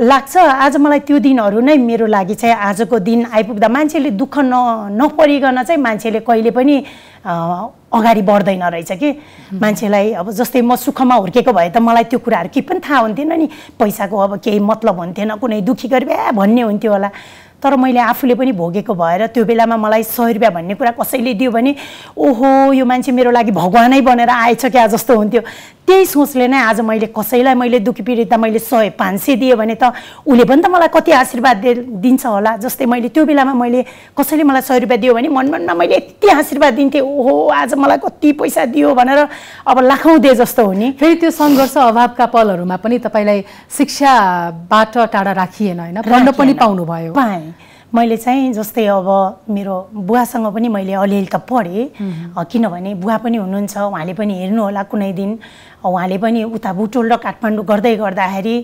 Speaker 2: लाग्छ आज मलाई त्यो दिनहरू नै मेरो लागि चाहिँ आजको दिन आइपुग्दा मान्छेले दुःख न नपरिकन चाहिँ मान्छेले कहिले पनि अगाडि बढ्दैन रहेछ कि मान्छेलाई अब जस्तै म सुखमा हुर्केको भए त मलाई त्यो कुराहरू केही पनि थाहा हुन्थेन नि पैसाको अब केही मतलब हुन्थेन कुनै दुःखी गरे भन्ने हुन्थ्यो होला तर मैले आफूले पनि भोगेको भएर त्यो बेलामा मलाई सय रुपियाँ भन्ने कुरा कसैले दियो भने ओहो यो मान्छे मेरो लागि भगवानै बनेर आएछ क्या जस्तो हुन्थ्यो त्यही सोचले नै आज मैले कसैलाई मैले दुःखी पीडित मैले सय पाँच सय दिएँ भने त उसले पनि त मलाई कति आशीर्वाद दिन्छ होला जस्तै मैले त्यो बेलामा मैले कसैले मलाई सय रुपियाँ दियो भने मनमनमा मैले यति आशीर्वाद दिन्थेँ ओहो आज मलाई कति
Speaker 1: पैसा दियो भनेर अब लाखौँ दे जस्तो हुने फेरि त्यो सङ्घर्ष अभावका पलहरूमा पनि तपाईँलाई शिक्षाबाट टाढा राखिएन होइन पढ्न पनि पाउनुभयो पाएँ मैले
Speaker 2: चाहिँ जस्तै अब मेरो बुवासँग पनि मैले अलिअलि त पढेँ किनभने बुवा पनि हुनुहुन्छ उहाँले पनि हेर्नु होला कुनै दिन उहाँले पनि उता बुटोल र काठमाडौँ गर्दै गर्दाखेरि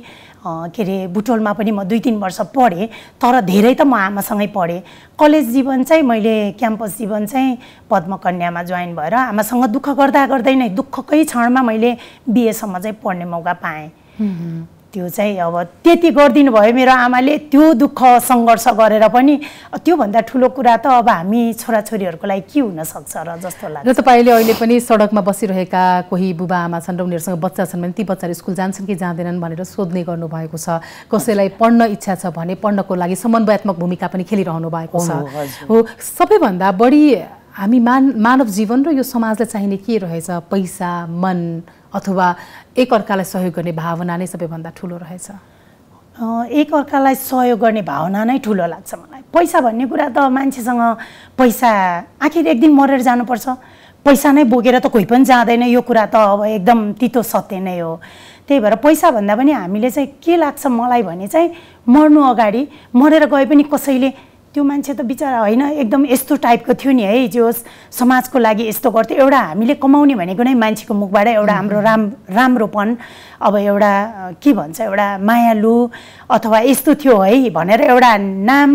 Speaker 2: के अरे बुटोलमा पनि म दुई तिन वर्ष पढेँ तर धेरै त म आमासँगै पढेँ कलेज जीवन चाहिँ मैले क्याम्पस जीवन चाहिँ पद्मकन्यामा जोइन भएर आमासँग दुःख गर्दा गर्दै नै दुःखकै क्षणमा मैले बिएसम्म चाहिँ पढ्ने मौका पाएँ त्यो चाहिँ अब त्यति गरिदिनु भयो मेरो आमाले त्यो दुःख सङ्घर्ष गरेर पनि त्योभन्दा ठुलो कुरा त अब हामी छोराछोरीहरूको लागि के हुनसक्छ र जस्तो लाग्छ र
Speaker 1: तपाईँले अहिले पनि सडकमा बसिरहेका कोही बुबा आमा छन् र उनीहरूसँग बच्चा छन् भने ती बच्चाहरू स्कुल जान्छन् कि जाँदैनन् भनेर सोध्ने गर्नुभएको छ कसैलाई पढ्न इच्छा छ भने पढ्नको लागि समन्वयात्मक भूमिका पनि खेलिरहनु भएको छ हो सबैभन्दा बढी हामी मान मानव जीवन र यो समाजलाई चाहिने के रहेछ पैसा मन अथवा एकअर्कालाई सहयोग गर्ने भावना नै सबैभन्दा ठुलो रहेछ
Speaker 2: एकअर्कालाई सहयोग गर्ने भावना नै ठुलो लाग्छ मलाई पैसा भन्ने कुरा त मान्छेसँग पैसा आखिर एक दिन मरेर जानुपर्छ पैसा नै बोकेर त कोही पनि जाँदैन यो कुरा त अब एकदम तितो सत्य नै हो त्यही भएर पैसा भन्दा पनि हामीले चाहिँ के लाग्छ मलाई भने चाहिँ मर्नु अगाडि मरेर गए पनि कसैले त्यो मान्छे त बिचरा होइन एकदम यस्तो टाइपको थियो नि है जो समाजको लागि यस्तो गर्थ्यो एउटा हामीले कमाउने भनेको नै मान्छेको मुखबाट एउटा हाम्रो राम राम्रोपन अब एउटा के भन्छ एउटा मायालु अथवा यस्तो थियो है भनेर एउटा नाम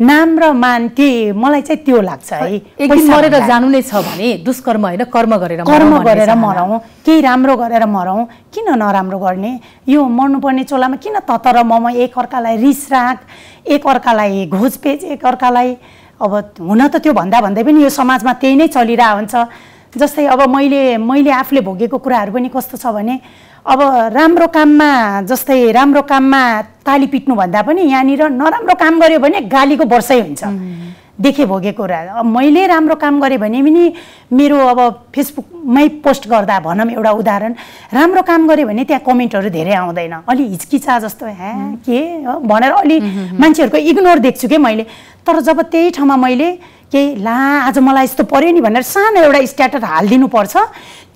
Speaker 2: नाम र मान के मलाई चाहिँ त्यो लाग्छ है मरेर जानु नै छ भने दुष्कर्म होइन
Speaker 1: कर्म गरेर कर्म गरेर मरौँ
Speaker 2: केही राम्रो गरेर मरौँ किन नराम्रो गर्ने यो मर्नुपर्ने चोलामा किन ततर म एकअर्कालाई रिस राख एकअर्कालाई घोजपेच एकअर्कालाई अब हुन त त्यो भन्दा भन्दै पनि यो समाजमा त्यही नै चलिरहेको हुन्छ जस्तै अब मैले मैले आफूले भोगेको कुराहरू पनि कस्तो छ भने अब राम्रो काममा जस्तै राम्रो काममा ताली पिट्नुभन्दा पनि यहाँनिर नराम्रो काम गऱ्यो भने गालीको वर्षै हुन्छ देखे भोगेको कुरा अब मैले राम्रो काम गरेँ भने पनि मेरो अब फेसबुकमै पोस्ट गर्दा भनौँ एउटा उदाहरण राम्रो काम गरेँ भने त्यहाँ कमेन्टहरू धेरै आउँदैन अलि हिचकिचा जस्तो ह्या के भनेर अलि मान्छेहरूको इग्नोर देख्छु कि मैले तर जब त्यही ठाउँमा मैले के ला आज मलाई यस्तो पऱ्यो नि भनेर सानो एउटा स्ट्याटस पर्छ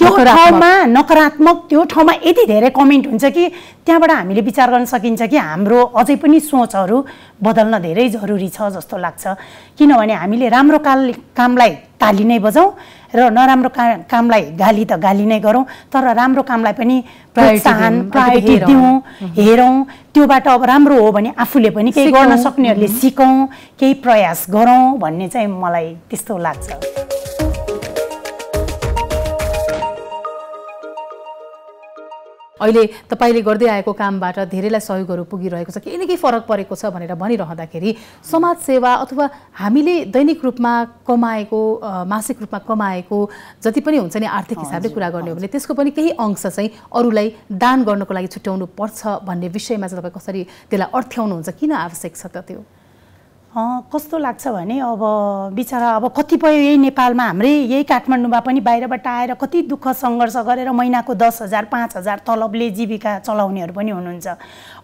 Speaker 2: त्यो ठाउँमा नकारात्मक त्यो ठाउँमा यति धेरै कमेन्ट हुन्छ कि त्यहाँबाट हामीले विचार गर्न सकिन्छ कि हाम्रो अझै पनि सोचहरू बदल्न धेरै जरुरी छ जस्तो लाग्छ किनभने हामीले राम्रो काल कामलाई ताली नै बजाउँ र नराम्रो का कामलाई गाली त गाली नै गरौँ तर राम्रो कामलाई पनि प्रोत्साहन प्रायोरिटी दिउँ हेरौँ त्योबाट अब राम्रो हो भने आफूले पनि केही गर्न सक्नेहरूले सिकौँ केही प्रयास गरौँ भन्ने चाहिँ मलाई त्यस्तो लाग्छ
Speaker 1: अहिले तपाईँले गर्दै आएको कामबाट धेरैलाई सहयोगहरू पुगिरहेको छ केही न केही फरक परेको छ भनेर भनिरहँदाखेरि समाजसेवा अथवा हामीले दैनिक रूपमा कमाएको मासिक रूपमा कमाएको जति पनि हुन्छ नि आर्थिक हिसाबले कुरा गर्ने हो भने त्यसको पनि केही अंश चाहिँ अरूलाई दान गर्नको लागि छुट्याउनु पर्छ भन्ने विषयमा चाहिँ तपाईँ कसरी त्यसलाई अर्थ्याउनुहुन्छ किन आवश्यक छ त त्यो कस्तो
Speaker 2: लाग्छ भने अब बिचरा अब कतिपय यही नेपालमा हाम्रै यही काठमाडौँमा पनि बाहिरबाट आएर कति दुःख सङ्घर्ष गरेर महिनाको दस हजार पाँच हजार तलबले जीविका चलाउनेहरू पनि हुनुहुन्छ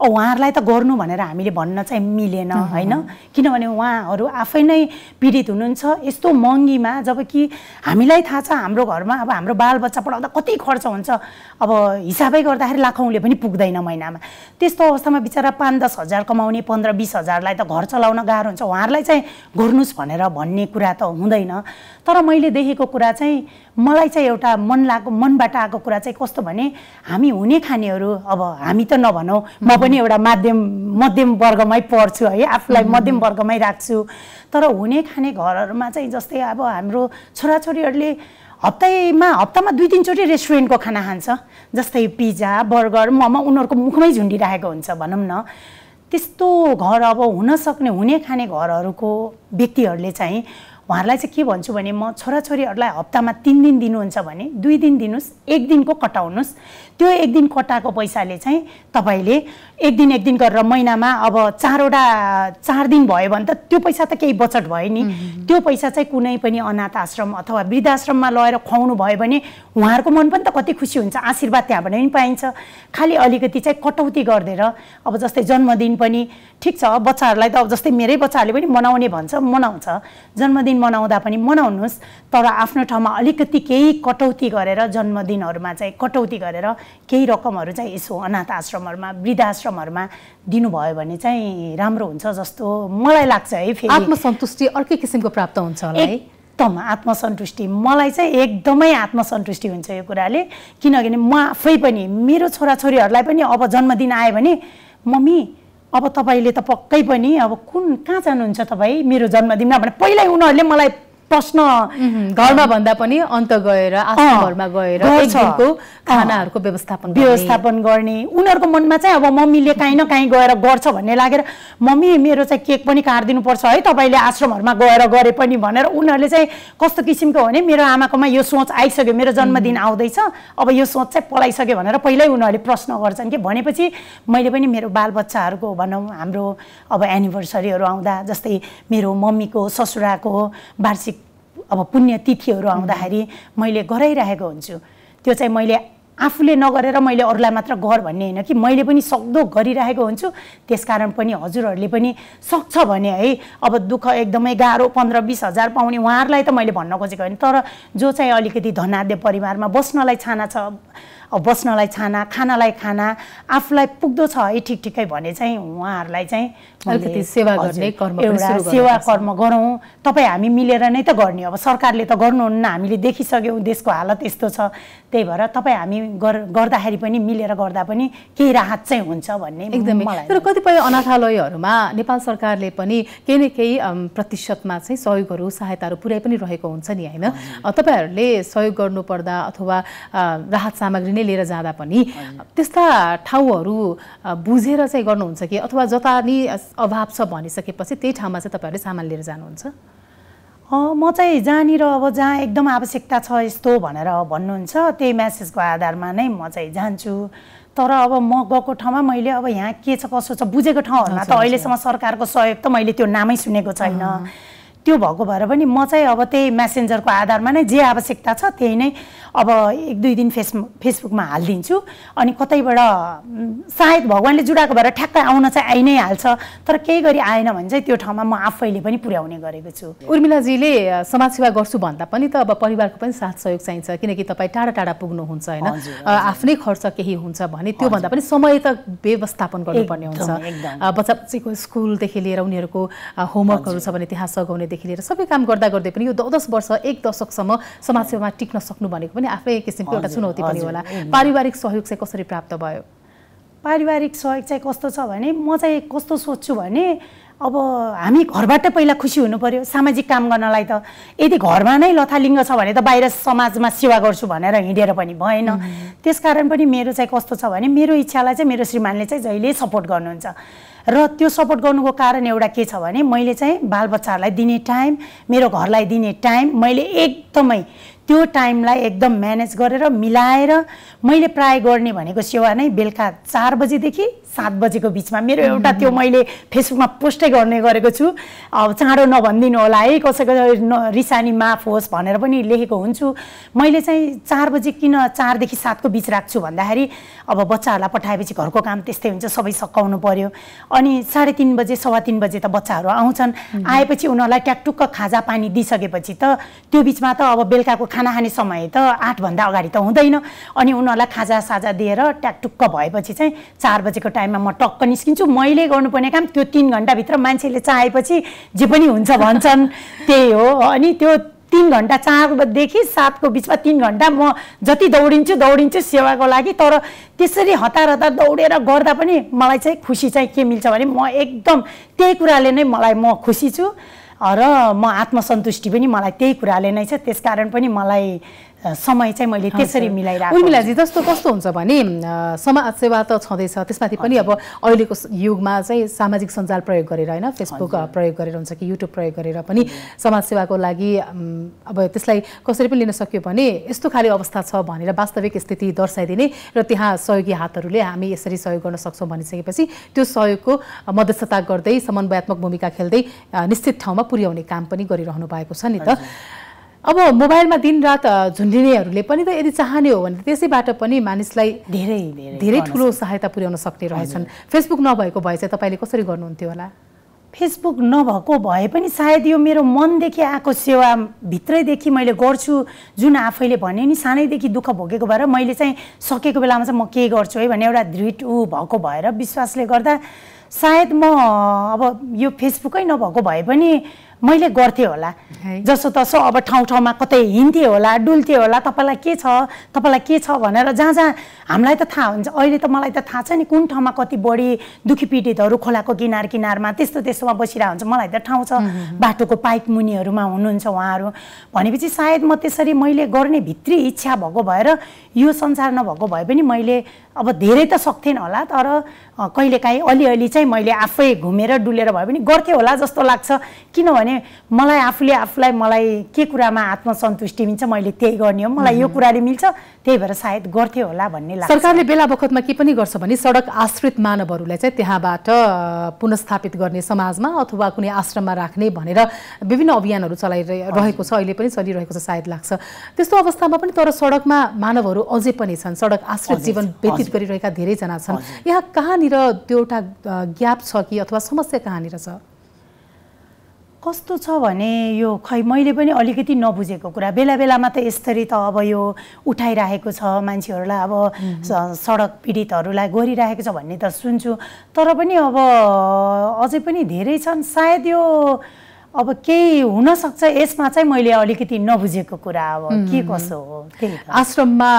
Speaker 2: उहाँहरूलाई त गर्नु भनेर हामीले भन्न चाहिँ मिलेन होइन किनभने उहाँहरू आफै नै पीडित हुनुहुन्छ यस्तो महँगीमा जब कि हामीलाई थाहा छ हाम्रो घरमा अब हाम्रो बालबच्चा पढाउँदा कति खर्च हुन्छ अब हिसाबै गर्दाखेरि लाखौँले पनि पुग्दैन महिनामा त्यस्तो अवस्थामा बिचरा पाँच दस हजार कमाउने पन्ध्र बिस हजारलाई त घर चलाउन गाह्रो हुन्छ हुनुहुन्छ उहाँहरूलाई चाहिँ घुर्नुहोस् भनेर भन्ने कुरा त हुँदैन तर मैले देखेको कुरा चाहिँ मलाई चाहिँ एउटा मन लागेको मनबाट आएको कुरा चाहिँ कस्तो भने हामी हुने खानेहरू अब हामी त नभनौँ म पनि एउटा माध्यम मध्यम वर्गमै पढ्छु है आफूलाई मध्यम वर्गमै राख्छु तर हुने खाने घरहरूमा चाहिँ जस्तै अब हाम्रो छोराछोरीहरूले हप्तैमा हप्तामा दुई तिनचोटि रेस्टुरेन्टको खाना खान्छ जस्तै पिज्जा बर्गर मम उनीहरूको मुखमै झुन्डिरहेको हुन्छ भनौँ न त्यस्तो घर अब हुनसक्ने हुने खाने घरहरूको व्यक्तिहरूले चाहिँ उहाँहरूलाई चाहिँ के भन्छु भने म छोराछोरीहरूलाई हप्तामा तिन दिन दिनुहुन्छ भने दुई दिन दिनुहोस् एक दिनको कटाउनुहोस् त्यो एक दिन कटाएको पैसाले चाहिँ तपाईँले एक दिन एक दिन गरेर महिनामा अब चारवटा चार दिन भयो भने त त्यो पैसा त केही बचत भयो नि त्यो पैसा चाहिँ कुनै पनि अनाथ आश्रम अथवा वृद्धाश्रममा लगेर खुवाउनु भयो भने उहाँहरूको मन पनि त कति खुसी हुन्छ आशीर्वाद त्यहाँबाट पनि पाइन्छ खालि अलिकति चाहिँ कटौती गरिदिएर अब जस्तै जन्मदिन पनि ठिक छ बच्चाहरूलाई त अब जस्तै मेरै बच्चाहरूले पनि मनाउने भन्छ मनाउँछ जन्मदिन मनाउँदा पनि मनाउनुहोस् तर आफ्नो ठाउँमा अलिकति केही कटौती गरेर जन्मदिनहरूमा चाहिँ कटौती गरेर केही रकमहरू चाहिँ यसो अनाथ आश्रमहरूमा वृद्धाश्रमहरूमा दिनुभयो भने चाहिँ राम्रो हुन्छ जस्तो मलाई लाग्छ है फेरि आत्मसन्तुष्टि अर्कै किसिमको प्राप्त हुन्छ होला है एकदम आत्मसन्तुष्टि मलाई चाहिँ एकदमै आत्मसन्तुष्टि हुन्छ यो कुराले किनभने म आफै पनि मेरो छोराछोरीहरूलाई पनि अब जन्मदिन आयो भने मम्मी अब तपाईँले त पक्कै पनि अब कुन कहाँ जानुहुन्छ तपाईँ
Speaker 1: मेरो जन्मदिनमा भने पहिल्यै उनीहरूले मलाई प्रश्न घरमा भन्दा पनि अन्त गएर आश्रम घरमा गएर खानाहरूको व्यवस्थापन व्यवस्थापन गर्ने उनीहरूको मनमा
Speaker 2: चाहिँ अब मम्मीले काहीँ न काहीँ गएर गर्छ भन्ने लागेर मम्मी मेरो चाहिँ केक पनि काटिदिनुपर्छ है तपाईँले आश्रमहरूमा गएर गरे पनि भनेर उनीहरूले चाहिँ कस्तो किसिमको भने मेरो आमाकोमा यो सोच आइसक्यो मेरो जन्मदिन आउँदैछ अब यो सोच चाहिँ पलाइसक्यो भनेर पहिल्यै उनीहरूले प्रश्न गर्छन् कि भनेपछि मैले पनि मेरो बालबच्चाहरूको भनौँ हाम्रो अब एनिभर्सरीहरू आउँदा जस्तै मेरो मम्मीको ससुराको वार्षिक अब पुण्यतिथिहरू आउँदाखेरि मैले गराइरहेको हुन्छु त्यो चाहिँ मैले आफूले नगरेर मैले अरूलाई मात्र गर भन्ने होइन कि मैले पनि सक्दो गरिरहेको हुन्छु त्यसकारण पनि हजुरहरूले पनि सक्छ भने है अब दुःख एकदमै गाह्रो पन्ध्र बिस हजार पाउने उहाँहरूलाई त मैले भन्न खोजेको होइन तर जो चाहिँ अलिकति धनाध्य परिवारमा बस्नलाई छाना छ अब बस्नलाई छाना खानालाई खाना आफूलाई पुग्दो छ है ठिक ठिकै भने चाहिँ उहाँहरूलाई चाहिँ अलिकति सेवा गर्ने कर्म एउटा सेवा कर्म गरौँ तपाईँ हामी मिलेर नै त गर्ने अब सरकारले त गर्नुहुन्न हामीले देखिसक्यौँ देशको हालत यस्तो छ त्यही भएर तपाईँ हामी गर्दाखेरि पनि मिलेर गर्दा पनि केही राहत चाहिँ हुन्छ भन्ने एकदमै तर
Speaker 1: कतिपय अनाथालयहरूमा नेपाल सरकारले पनि केही न केही प्रतिशतमा चाहिँ सहयोगहरू सहायताहरू पुर्याइ पनि रहेको हुन्छ नि होइन तपाईँहरूले सहयोग गर्नुपर्दा अथवा राहत सामग्री नै हामीले लिएर जाँदा पनि त्यस्ता ठाउँहरू बुझेर चाहिँ गर्नुहुन्छ कि अथवा जता नि अभाव छ भनिसकेपछि त्यही ठाउँमा चाहिँ तपाईँहरूले सामान लिएर जानुहुन्छ
Speaker 2: म चाहिँ जहाँनिर अब जहाँ एकदम आवश्यकता छ यस्तो भनेर भन्नुहुन्छ त्यही म्यासेजको आधारमा नै म चाहिँ जान्छु तर अब म गएको ठाउँमा मैले अब यहाँ के छ कसो छ बुझेको ठाउँहरूमा त अहिलेसम्म सरकारको सहयोग त मैले त्यो नामै सुनेको छैन त्यो भएको भएर पनि म चाहिँ अब त्यही मेसेन्जरको आधारमा नै जे आवश्यकता छ त्यही नै अब एक दुई दिन फेस फेसबुकमा हालिदिन्छु अनि कतैबाट सायद भगवान्ले जुडाएको भएर ठ्याक्क आउन चाहिँ आइ नै हाल्छ तर केही गरी आएन भने चाहिँ त्यो ठाउँमा म आफैले पनि पुर्याउने गरेको छु
Speaker 1: उर्मिलाजीले समाजसेवा गर्छु भन्दा पनि त अब परिवारको पनि साथ सहयोग चाहिन्छ किनकि तपाईँ टाढा टाढा पुग्नुहुन्छ होइन आफ्नै खर्च केही हुन्छ भने त्योभन्दा पनि समय त व्यवस्थापन गर्नुपर्ने हुन्छ बच्चा बच्चीको स्कुलदेखि लिएर उनीहरूको होमवर्कहरू छ भने त्यहाँ सघाउने गर्नेदेखि लिएर सबै काम गर्दा गर्दै पनि यो दस वर्ष एक दशकसम्म समाजसेवामा टिक्न सक्नु भनेको पनि आफ्नै किसिमको एउटा चुनौती पनि होला पारिवारिक सहयोग चाहिँ कसरी प्राप्त भयो पारिवारिक
Speaker 2: सहयोग चाहिँ कस्तो छ भने म चाहिँ कस्तो सोच्छु भने अब हामी घरबाट पहिला खुसी हुनु पऱ्यो सामाजिक काम गर्नलाई त यदि घरमा नै लथालिङ्ग छ भने त बाहिर समाजमा सेवा गर्छु भनेर हिँडेर पनि भएन त्यस कारण पनि मेरो चाहिँ कस्तो छ भने मेरो इच्छालाई चाहिँ मेरो श्रीमानले चाहिँ जहिले सपोर्ट गर्नुहुन्छ र त्यो सपोर्ट गर्नुको कारण एउटा के छ भने मैले चाहिँ बालबच्चाहरूलाई दिने टाइम मेरो घरलाई दिने टाइम मैले एकदमै त्यो टाइमलाई एकदम म्यानेज गरेर मिलाएर मैले प्राय गर्ने भनेको सेवा नै बेलुका चार बजीदेखि सात बजेको बिचमा मेरो एउटा त्यो मैले फेसबुकमा पोस्टै गर्ने गरेको छु अब चाँडो नभनिदिनु होला है कसैको रिसानी माफ होस् भनेर पनि लेखेको हुन्छु मैले चाहिँ चार बजे किन चारदेखि सातको बिच राख्छु भन्दाखेरि अब बच्चाहरूलाई पठाएपछि घरको काम त्यस्तै हुन्छ सबै सकाउनु पऱ्यो अनि साढे तिन बजे सवा तिन बजे त बच्चाहरू आउँछन् आएपछि उनीहरूलाई ट्याकटुक्क खाजा पानी दिइसकेपछि त त्यो बिचमा त अब बेलुकाको खाना खाने समय त आठभन्दा अगाडि त हुँदैन अनि उनीहरूलाई खाजा साजा दिएर ट्याकटुक्क भएपछि चाहिँ चार बजेको टाइममा म टक्क निस्किन्छु मैले गर्नुपर्ने काम त्यो तिन घन्टाभित्र मान्छेले चाहेपछि जे पनि हुन्छ भन्छन् त्यही हो अनि त्यो तिन घन्टा चाहदेखि सातको बिचमा तिन घन्टा म जति दौडिन्छु दौडिन्छु सेवाको लागि तर त्यसरी हतार हतार दौडेर गर्दा पनि मलाई चाहिँ खुसी चाहिँ के मिल्छ भने म एकदम त्यही कुराले नै मलाई म खुसी छु र म आत्मसन्तुष्टि पनि मलाई त्यही कुराले नै छ त्यसकारण पनि मलाई समय चाहिँ मैले त्यसरी मिलाइरहेको उर्मिलाजी
Speaker 1: जस्तो कस्तो हुन्छ भने समाज सेवा त छँदैछ त्यसमाथि पनि अब अहिलेको युगमा चाहिँ सामाजिक सञ्जाल प्रयोग गरेर होइन फेसबुक प्रयोग गरेर हुन्छ कि युट्युब प्रयोग गरेर पनि समाज सेवाको लागि अब त्यसलाई कसरी पनि लिन सक्यो भने यस्तो खाले अवस्था छ भनेर वास्तविक स्थिति दर्शाइदिने र त्यहाँ सहयोगी हातहरूले हामी यसरी सहयोग गर्न सक्छौँ भनिसकेपछि त्यो सहयोगको मध्यस्थता गर्दै समन्वयात्मक भूमिका खेल्दै निश्चित ठाउँमा पुर्याउने काम पनि गरिरहनु भएको छ नि त अब मोबाइलमा दिनरात झुन्डिनेहरूले पनि त यदि चाहने हो भने त्यसैबाट पनि मानिसलाई धेरै धेरै ठुलो सहायता पुर्याउन सक्ने रहेछन् फेसबुक नभएको भए चाहिँ तपाईँले कसरी गर्नुहुन्थ्यो होला फेसबुक नभएको भए पनि
Speaker 2: सायद यो मेरो मनदेखि आएको सेवा भित्रैदेखि मैले गर्छु जुन आफैले भने नि सानैदेखि दुःख भोगेको भएर मैले चाहिँ सकेको बेलामा चाहिँ म के गर्छु है भन्ने एउटा दृढ ऊ भएको भएर विश्वासले गर्दा सायद म अब यो फेसबुकै नभएको भए पनि मैले गर्थेँ होला जसो तसो अब ठाउँ ठाउँमा कतै हिँड्थेँ होला डुल्थेँ होला तपाईँलाई के छ तपाईँलाई के छ भनेर जहाँ जहाँ हामीलाई त थाहा हुन्छ अहिले त मलाई त थाहा छ नि कुन ठाउँमा कति बढी दुखी पीडितहरू खोलाको किनार किनारमा त्यस्तो त्यस्तोमा बसिरहेको हुन्छ मलाई त ठाउँ छ बाटोको पाइप मुनिहरूमा हुनुहुन्छ उहाँहरू भनेपछि सायद म त्यसरी मैले गर्ने भित्री इच्छा भएको भएर यो संसार नभएको भए पनि मैले अब धेरै त सक्थेन होला तर कहिलेकाहीँ अलिअलि चाहिँ मैले आफै घुमेर डुलेर भए पनि गर्थेँ होला जस्तो लाग्छ किनभने मलाई आफूले आफूलाई मलाई के कुरामा आत्मसन्तुष्टि मिल्छ मैले त्यही गर्ने हो मलाई यो कुराले मिल्छ त्यही भएर सायद गर्थेँ होला भन्ने लाग्छ सरकारले
Speaker 1: बेला बखतमा के पनि गर्छ भने सडक आश्रित मानवहरूलाई चाहिँ त्यहाँबाट पुनस्थापित गर्ने समाजमा अथवा कुनै आश्रममा राख्ने भनेर विभिन्न अभियानहरू चलाइरहेको छ अहिले पनि चलिरहेको छ सायद लाग्छ त्यस्तो अवस्थामा पनि तर सडकमा मानवहरू अझै पनि छन् सडक आश्रित जीवन अङ्कित गरिरहेका धेरैजना छन् यहाँ कहाँनिर त्यो एउटा ग्याप छ कि अथवा समस्या कहाँनिर छ कस्तो
Speaker 2: छ भने यो खै मैले पनि अलिकति नबुझेको कुरा बेला बेलामा त यसरी त अब यो उठाइरहेको छ मान्छेहरूलाई अब सडक पीडितहरूलाई गरिरहेको छ भन्ने त सुन्छु तर पनि अब अझै पनि धेरै छन् सायद यो अब
Speaker 1: केही हुनसक्छ यसमा चाहिँ मैले अलिकति नबुझेको कुरा अब के कसो हो आश्रममा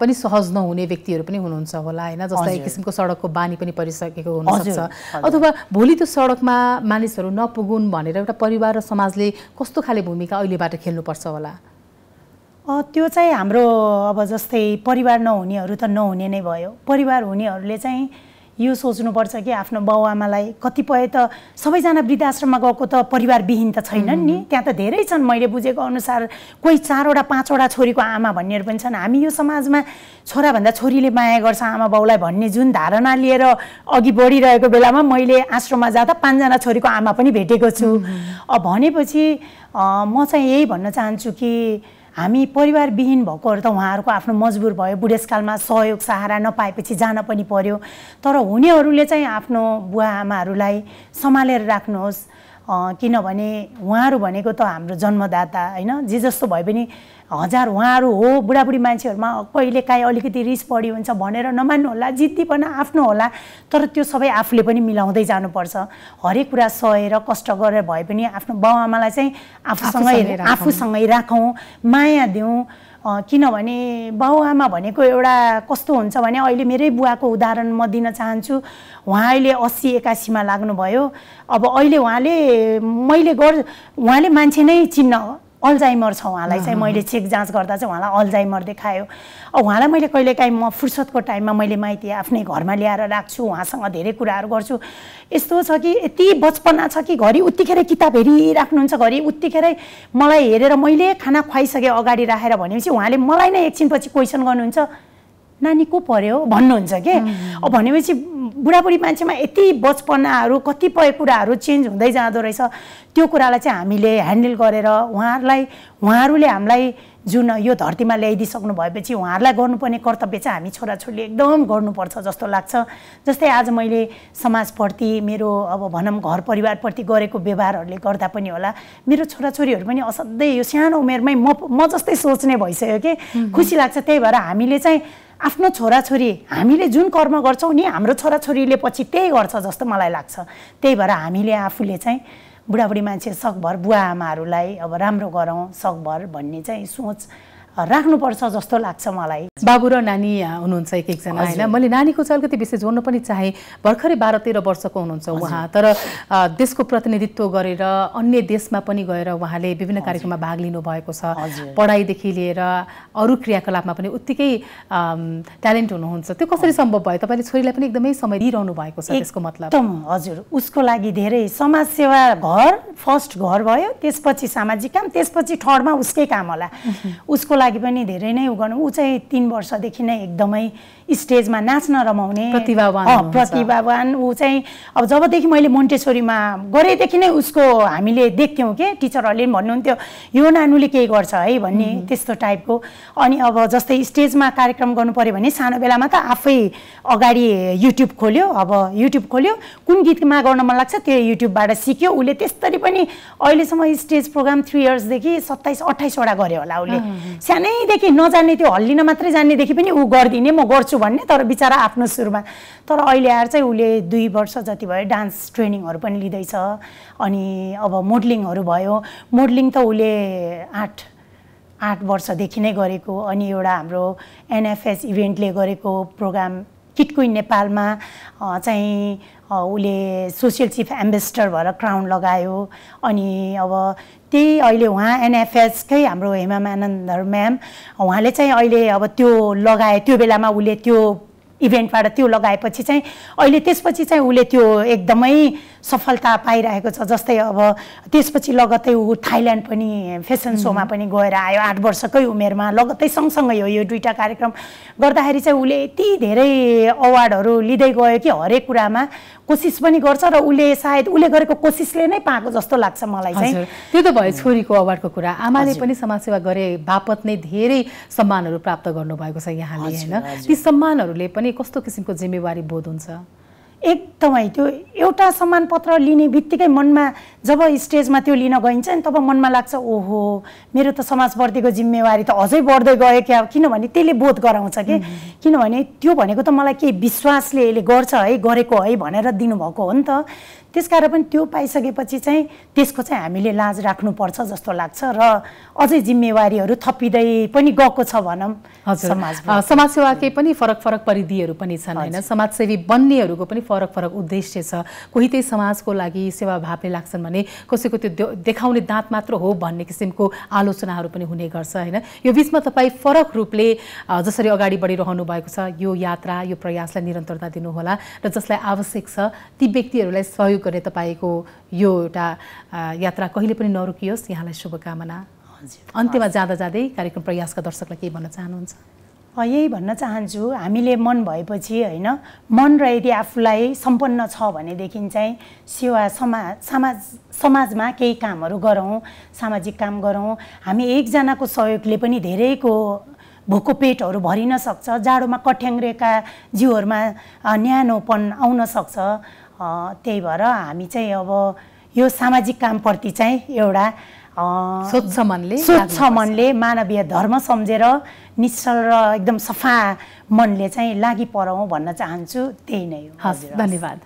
Speaker 1: पनि सहज नहुने व्यक्तिहरू पनि हुनुहुन्छ होला होइन जस्तै एक किसिमको सडकको बानी पनि परिसकेको हुनसक्छ अथवा भोलि त्यो सडकमा मानिसहरू नपुगुन् भनेर एउटा परिवार र समाजले कस्तो खाले भूमिका अहिलेबाट खेल्नुपर्छ होला त्यो चाहिँ हाम्रो
Speaker 2: अब जस्तै परिवार नहुनेहरू त नहुने नै भयो परिवार हुनेहरूले चाहिँ यो सोच्नुपर्छ कि आफ्नो बाउआमालाई कतिपय त सबैजना वृद्धाश्रममा गएको त परिवार विहीन त छैनन् नि त्यहाँ त धेरै छन् मैले बुझेको अनुसार कोही चारवटा पाँचवटा छोरीको आमा भन्नेहरू पनि छन् हामी यो समाजमा छोराभन्दा छोरीले माया गर्छ आमा बाउलाई भन्ने जुन धारणा लिएर अघि बढिरहेको बेलामा मैले आश्रममा जाँदा पाँचजना छोरीको आमा पनि भेटेको छु भनेपछि म चाहिँ यही भन्न चाहन्छु कि हामी परिवारविहीन भएकोहरू त उहाँहरूको आफ्नो मजबुर भयो बुढेसकालमा सहयोग सहारा नपाएपछि जान पनि पर्यो तर हुनेहरूले चाहिँ आफ्नो बुवा आमाहरूलाई सम्हालेर राख्नुहोस् किनभने उहाँहरू भनेको त हाम्रो जन्मदाता होइन जे जस्तो भए पनि हजार उहाँहरू हो बुढाबुढी मान्छेहरूमा कहिले काहीँ अलिकति रिस बढी हुन्छ भनेर नमान्नु होला पनि आफ्नो होला तर त्यो सबै आफूले पनि मिलाउँदै जानुपर्छ हरेक कुरा सहेर कष्ट गरेर भए पनि आफ्नो बाउ आमालाई चाहिँ आफूसँगै आफूसँगै राखौँ माया दिउँ किनभने बाउआमा भनेको एउटा कस्तो हुन्छ भने अहिले मेरै बुवाको उदाहरण म दिन चाहन्छु उहाँ अहिले अस्सी एकासीमा लाग्नुभयो अब अहिले उहाँले मैले गर् उहाँले मान्छे नै चिन्न अल्जाइमर छ उहाँलाई चाहिँ मैले चेक जाँच गर्दा चाहिँ उहाँलाई अल्जाइमर देखायो अब उहाँलाई मैले कहिलेकाहीँ म फुर्सदको टाइममा मैले माइती आफ्नै घरमा ल्याएर राख्छु उहाँसँग धेरै कुराहरू गर्छु यस्तो छ कि यति बचपना छ कि घरि उत्तिखेरै किताब हेरिराख्नुहुन्छ घरि उत्तिखेरै मलाई हेरेर मैले खाना खुवाइसकेँ अगाडि राखेर भनेपछि उहाँले मलाई नै एकछिनपछि क्वेसन गर्नुहुन्छ नानी को पऱ्यो भन्नुहुन्छ कि अब भनेपछि बुढाबुढी मान्छेमा यति बचपनाहरू कतिपय कुराहरू चेन्ज हुँदै जाँदो रहेछ त्यो कुरालाई चाहिँ हामीले ह्यान्डल गरेर उहाँहरूलाई उहाँहरूले हामीलाई जुन यो धरतीमा ल्याइदिइसक्नु भएपछि उहाँहरूलाई गर्नुपर्ने कर्तव्य चाहिँ हामी छोराछोरीले एकदम गर्नुपर्छ जस्तो लाग्छ जस्तै आज मैले समाजप्रति मेरो अब भनौँ घर परिवारप्रति गरेको व्यवहारहरूले गर्दा पनि होला मेरो छोराछोरीहरू पनि असाध्यै यो सानो उमेरमै म म जस्तै सोच्ने भइसक्यो कि खुसी लाग्छ त्यही भएर हामीले चाहिँ आफ्नो छोराछोरी हामीले जुन कर्म गर्छौँ नि हाम्रो छोराछोरीले पछि त्यही गर्छ जस्तो मलाई लाग्छ त्यही भएर हामीले आफूले चाहिँ बुढाबुढी मान्छे सकभर बुवा आमाहरूलाई अब राम्रो गरौँ सकभर भन्ने चाहिँ सोच राख्नुपर्छ जस्तो लाग्छ मलाई
Speaker 1: बाबु र नानी हुनुहुन्छ एक एकजना होइन मैले नानीको चाहिँ अलिकति विषय जोड्न पनि चाहेँ भर्खरै बाह्र तेह्र वर्षको हुनुहुन्छ उहाँ तर देशको प्रतिनिधित्व गरेर अन्य देशमा पनि गएर उहाँले विभिन्न कार्यक्रममा भाग लिनुभएको छ पढाइदेखि लिएर अरू क्रियाकलापमा पनि उत्तिकै ट्यालेन्ट हुनुहुन्छ त्यो कसरी सम्भव भयो तपाईँले छोरीलाई पनि एकदमै समय दिइरहनु भएको छ त्यसको मतलब
Speaker 2: हजुर उसको लागि धेरै समाजसेवा घर फर्स्ट घर भयो त्यसपछि सामाजिक काम त्यसपछि थर्डमा उसकै काम होला उसको लागि लागि पनि धेरै नै उ गर्नु ऊ चाहिँ तिन वर्षदेखि नै एकदमै स्टेजमा नाच्न रमाउने प्रतिभावान प्रतिभावान ऊ चाहिँ अब जबदेखि मैले मोन्टेश्वरीमा गरेदेखि नै उसको हामीले देख्थ्यौँ कि टिचरहरूले पनि भन्नुहुन्थ्यो यो नानुले केही गर्छ है भन्ने त्यस्तो टाइपको अनि अब जस्तै स्टेजमा कार्यक्रम गर्नु पऱ्यो भने सानो बेलामा त आफै अगाडि युट्युब खोल्यो अब युट्युब खोल्यो कुन गीतमा गर्न मन लाग्छ त्यो युट्युबबाट सिक्यो उसले त्यसरी पनि अहिलेसम्म स्टेज प्रोग्राम थ्री इयर्सदेखि सत्ताइस अट्ठाइसवटा गऱ्यो होला उसले सानैदेखि नजान्ने त्यो हल्लिन मात्रै जान्नेदेखि पनि ऊ गरिदिने म गर्छु भन्ने तर बिचरा आफ्नो सुरुमा तर अहिले आएर चाहिँ उसले दुई वर्ष जति भयो डान्स ट्रेनिङहरू पनि लिँदैछ अनि अब मोडलिङहरू भयो मोडलिङ त उसले आठ आठ वर्षदेखि नै गरेको अनि एउटा हाम्रो एनएफएस इभेन्टले गरेको प्रोग्राम किट क्विन नेपालमा चाहिँ उसले सोसियल चिफ एम्बेसडर भएर क्राउन लगायो अनि अब त्यही अहिले उहाँ एनएफएसकै हाम्रो हेमा मानन्दर म्याम उहाँले चाहिँ अहिले अब त्यो लगाए त्यो बेलामा उसले त्यो इभेन्टबाट त्यो लगाएपछि चाहिँ अहिले त्यसपछि चाहिँ उसले त्यो एकदमै सफलता पाइरहेको छ जस्तै अब त्यसपछि लगत्तै ऊ थाइल्यान्ड पनि फेसन सोमा पनि गएर आयो आठ वर्षकै उमेरमा लगत्तै सँगसँगै हो यो दुइटा कार्यक्रम गर्दाखेरि चाहिँ उसले यति धेरै अवार्डहरू लिँदै गयो कि हरेक कुरामा
Speaker 1: कोसिस पनि गर्छ र उसले सायद उसले गरेको कोसिसले नै पाएको जस्तो लाग्छ मलाई चाहिँ त्यो त भयो छोरीको अवार्डको कुरा आमाले पनि समाजसेवा गरे बापत नै धेरै सम्मानहरू प्राप्त गर्नुभएको छ यहाँले होइन ती सम्मानहरूले पनि आफूले कस्तो किसिमको जिम्मेवारी बोध हुन्छ
Speaker 2: एकदमै त्यो एउटा सम्मानपत्र लिने बित्तिकै मनमा जब स्टेजमा त्यो लिन गइन्छ नि तब मनमा लाग्छ ओहो मेरो त समाजप्रतिको जिम्मेवारी त अझै बढ्दै गयो क्या किनभने त्यसले बोध गराउँछ कि किनभने त्यो भनेको त मलाई केही विश्वासले यसले गर्छ है गरेको है भनेर दिनुभएको हो नि त त्यसकारण पनि त्यो पाइसकेपछि चाहिँ त्यसको चाहिँ हामीले लाज
Speaker 1: राख्नुपर्छ जस्तो लाग्छ र अझै जिम्मेवारीहरू थपिँदै पनि गएको छ भनौँ समाज समाजसेवाकै पनि फरक फरक परिधिहरू पनि छन् होइन समाजसेवी बन्नेहरूको पनि फरक फरक उद्देश्य छ कोही त्यही समाजको लागि सेवा सेवाभावले लाग्छन् भने कसैको त्यो देखाउने दाँत मात्र हो भन्ने किसिमको आलोचनाहरू पनि हुने गर्छ होइन यो बिचमा तपाईँ फरक रूपले जसरी अगाडि बढिरहनु भएको छ यो यात्रा यो प्रयासलाई निरन्तरता दिनुहोला र जसलाई आवश्यक छ ती व्यक्तिहरूलाई सहयोग गर्ने तपाईँको यो एउटा यात्रा कहिले पनि नरोकियोस् यहाँलाई शुभकामना अन्त्यमा जाँदा जाँदै कार्यक्रम प्रयासका दर्शकलाई केही भन्न चाहनुहुन्छ
Speaker 2: यही भन्न चाहन्छु हामीले मन भएपछि होइन मन र यदि आफूलाई सम्पन्न छ भनेदेखि चाहिँ सेवा समाज समाज समाजमा केही कामहरू गरौँ सामाजिक काम गरौँ हामी एकजनाको सहयोगले पनि धेरैको भोको पेटहरू भरिन सक्छ जाडोमा कठ्याङ्ग्रेका जिउहरूमा न्यानोपन आउन सक्छ त्यही भएर हामी चाहिँ अब यो सामाजिक कामप्रति चाहिँ एउटा स्वच्छ मनले स्वच्छ मनले मानवीय धर्म सम्झेर निश्चल र एकदम सफा मनले चाहिँ लागि परौँ भन्न चाहन्छु त्यही नै हो हजुर धन्यवाद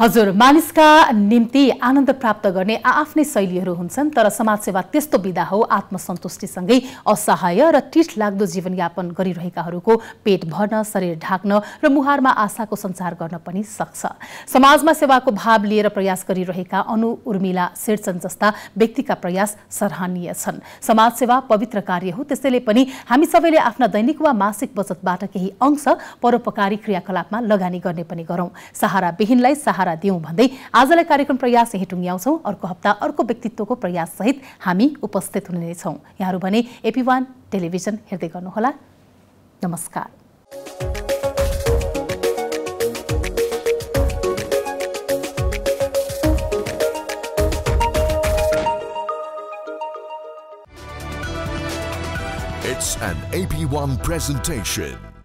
Speaker 1: हजुर मानिसका निम्ति आनन्द प्राप्त गर्ने आ आफ्नै शैलीहरू हुन्छन् तर समाजसेवा त्यस्तो विधा हो आत्मसन्तुष्टिसँगै असहाय र टिठ लाग्दो जीवनयापन गरिरहेकाहरूको पेट भर्न शरीर ढाक्न र मुहारमा आशाको सञ्चार गर्न पनि सक्छ समाजमा सेवाको भाव लिएर प्रयास गरिरहेका अनु उर्मिला शेरचन जस्ता व्यक्तिका प्रयास सराहनीय छन् समाजसेवा पवित्र कार्य हो त्यसैले पनि हामी सबैले आफ्ना दैनिक वा मासिक बचतबाट केही अंश परोपकारी क्रियाकलापमा लगानी गर्ने पनि गरौँ सहाराविहीनलाई सहारा सहारा दिउँ भन्दै आजलाई कार्यक्रम प्रयास यहीँ टुङ्ग्याउँछौँ अर्को हप्ता अर्को व्यक्तित्वको सहित हामी उपस्थित हुनेछौँ यहाँहरू भने एपी वान टेलिभिजन हेर्दै गर्नुहोला नमस्कार It's an AP1 presentation.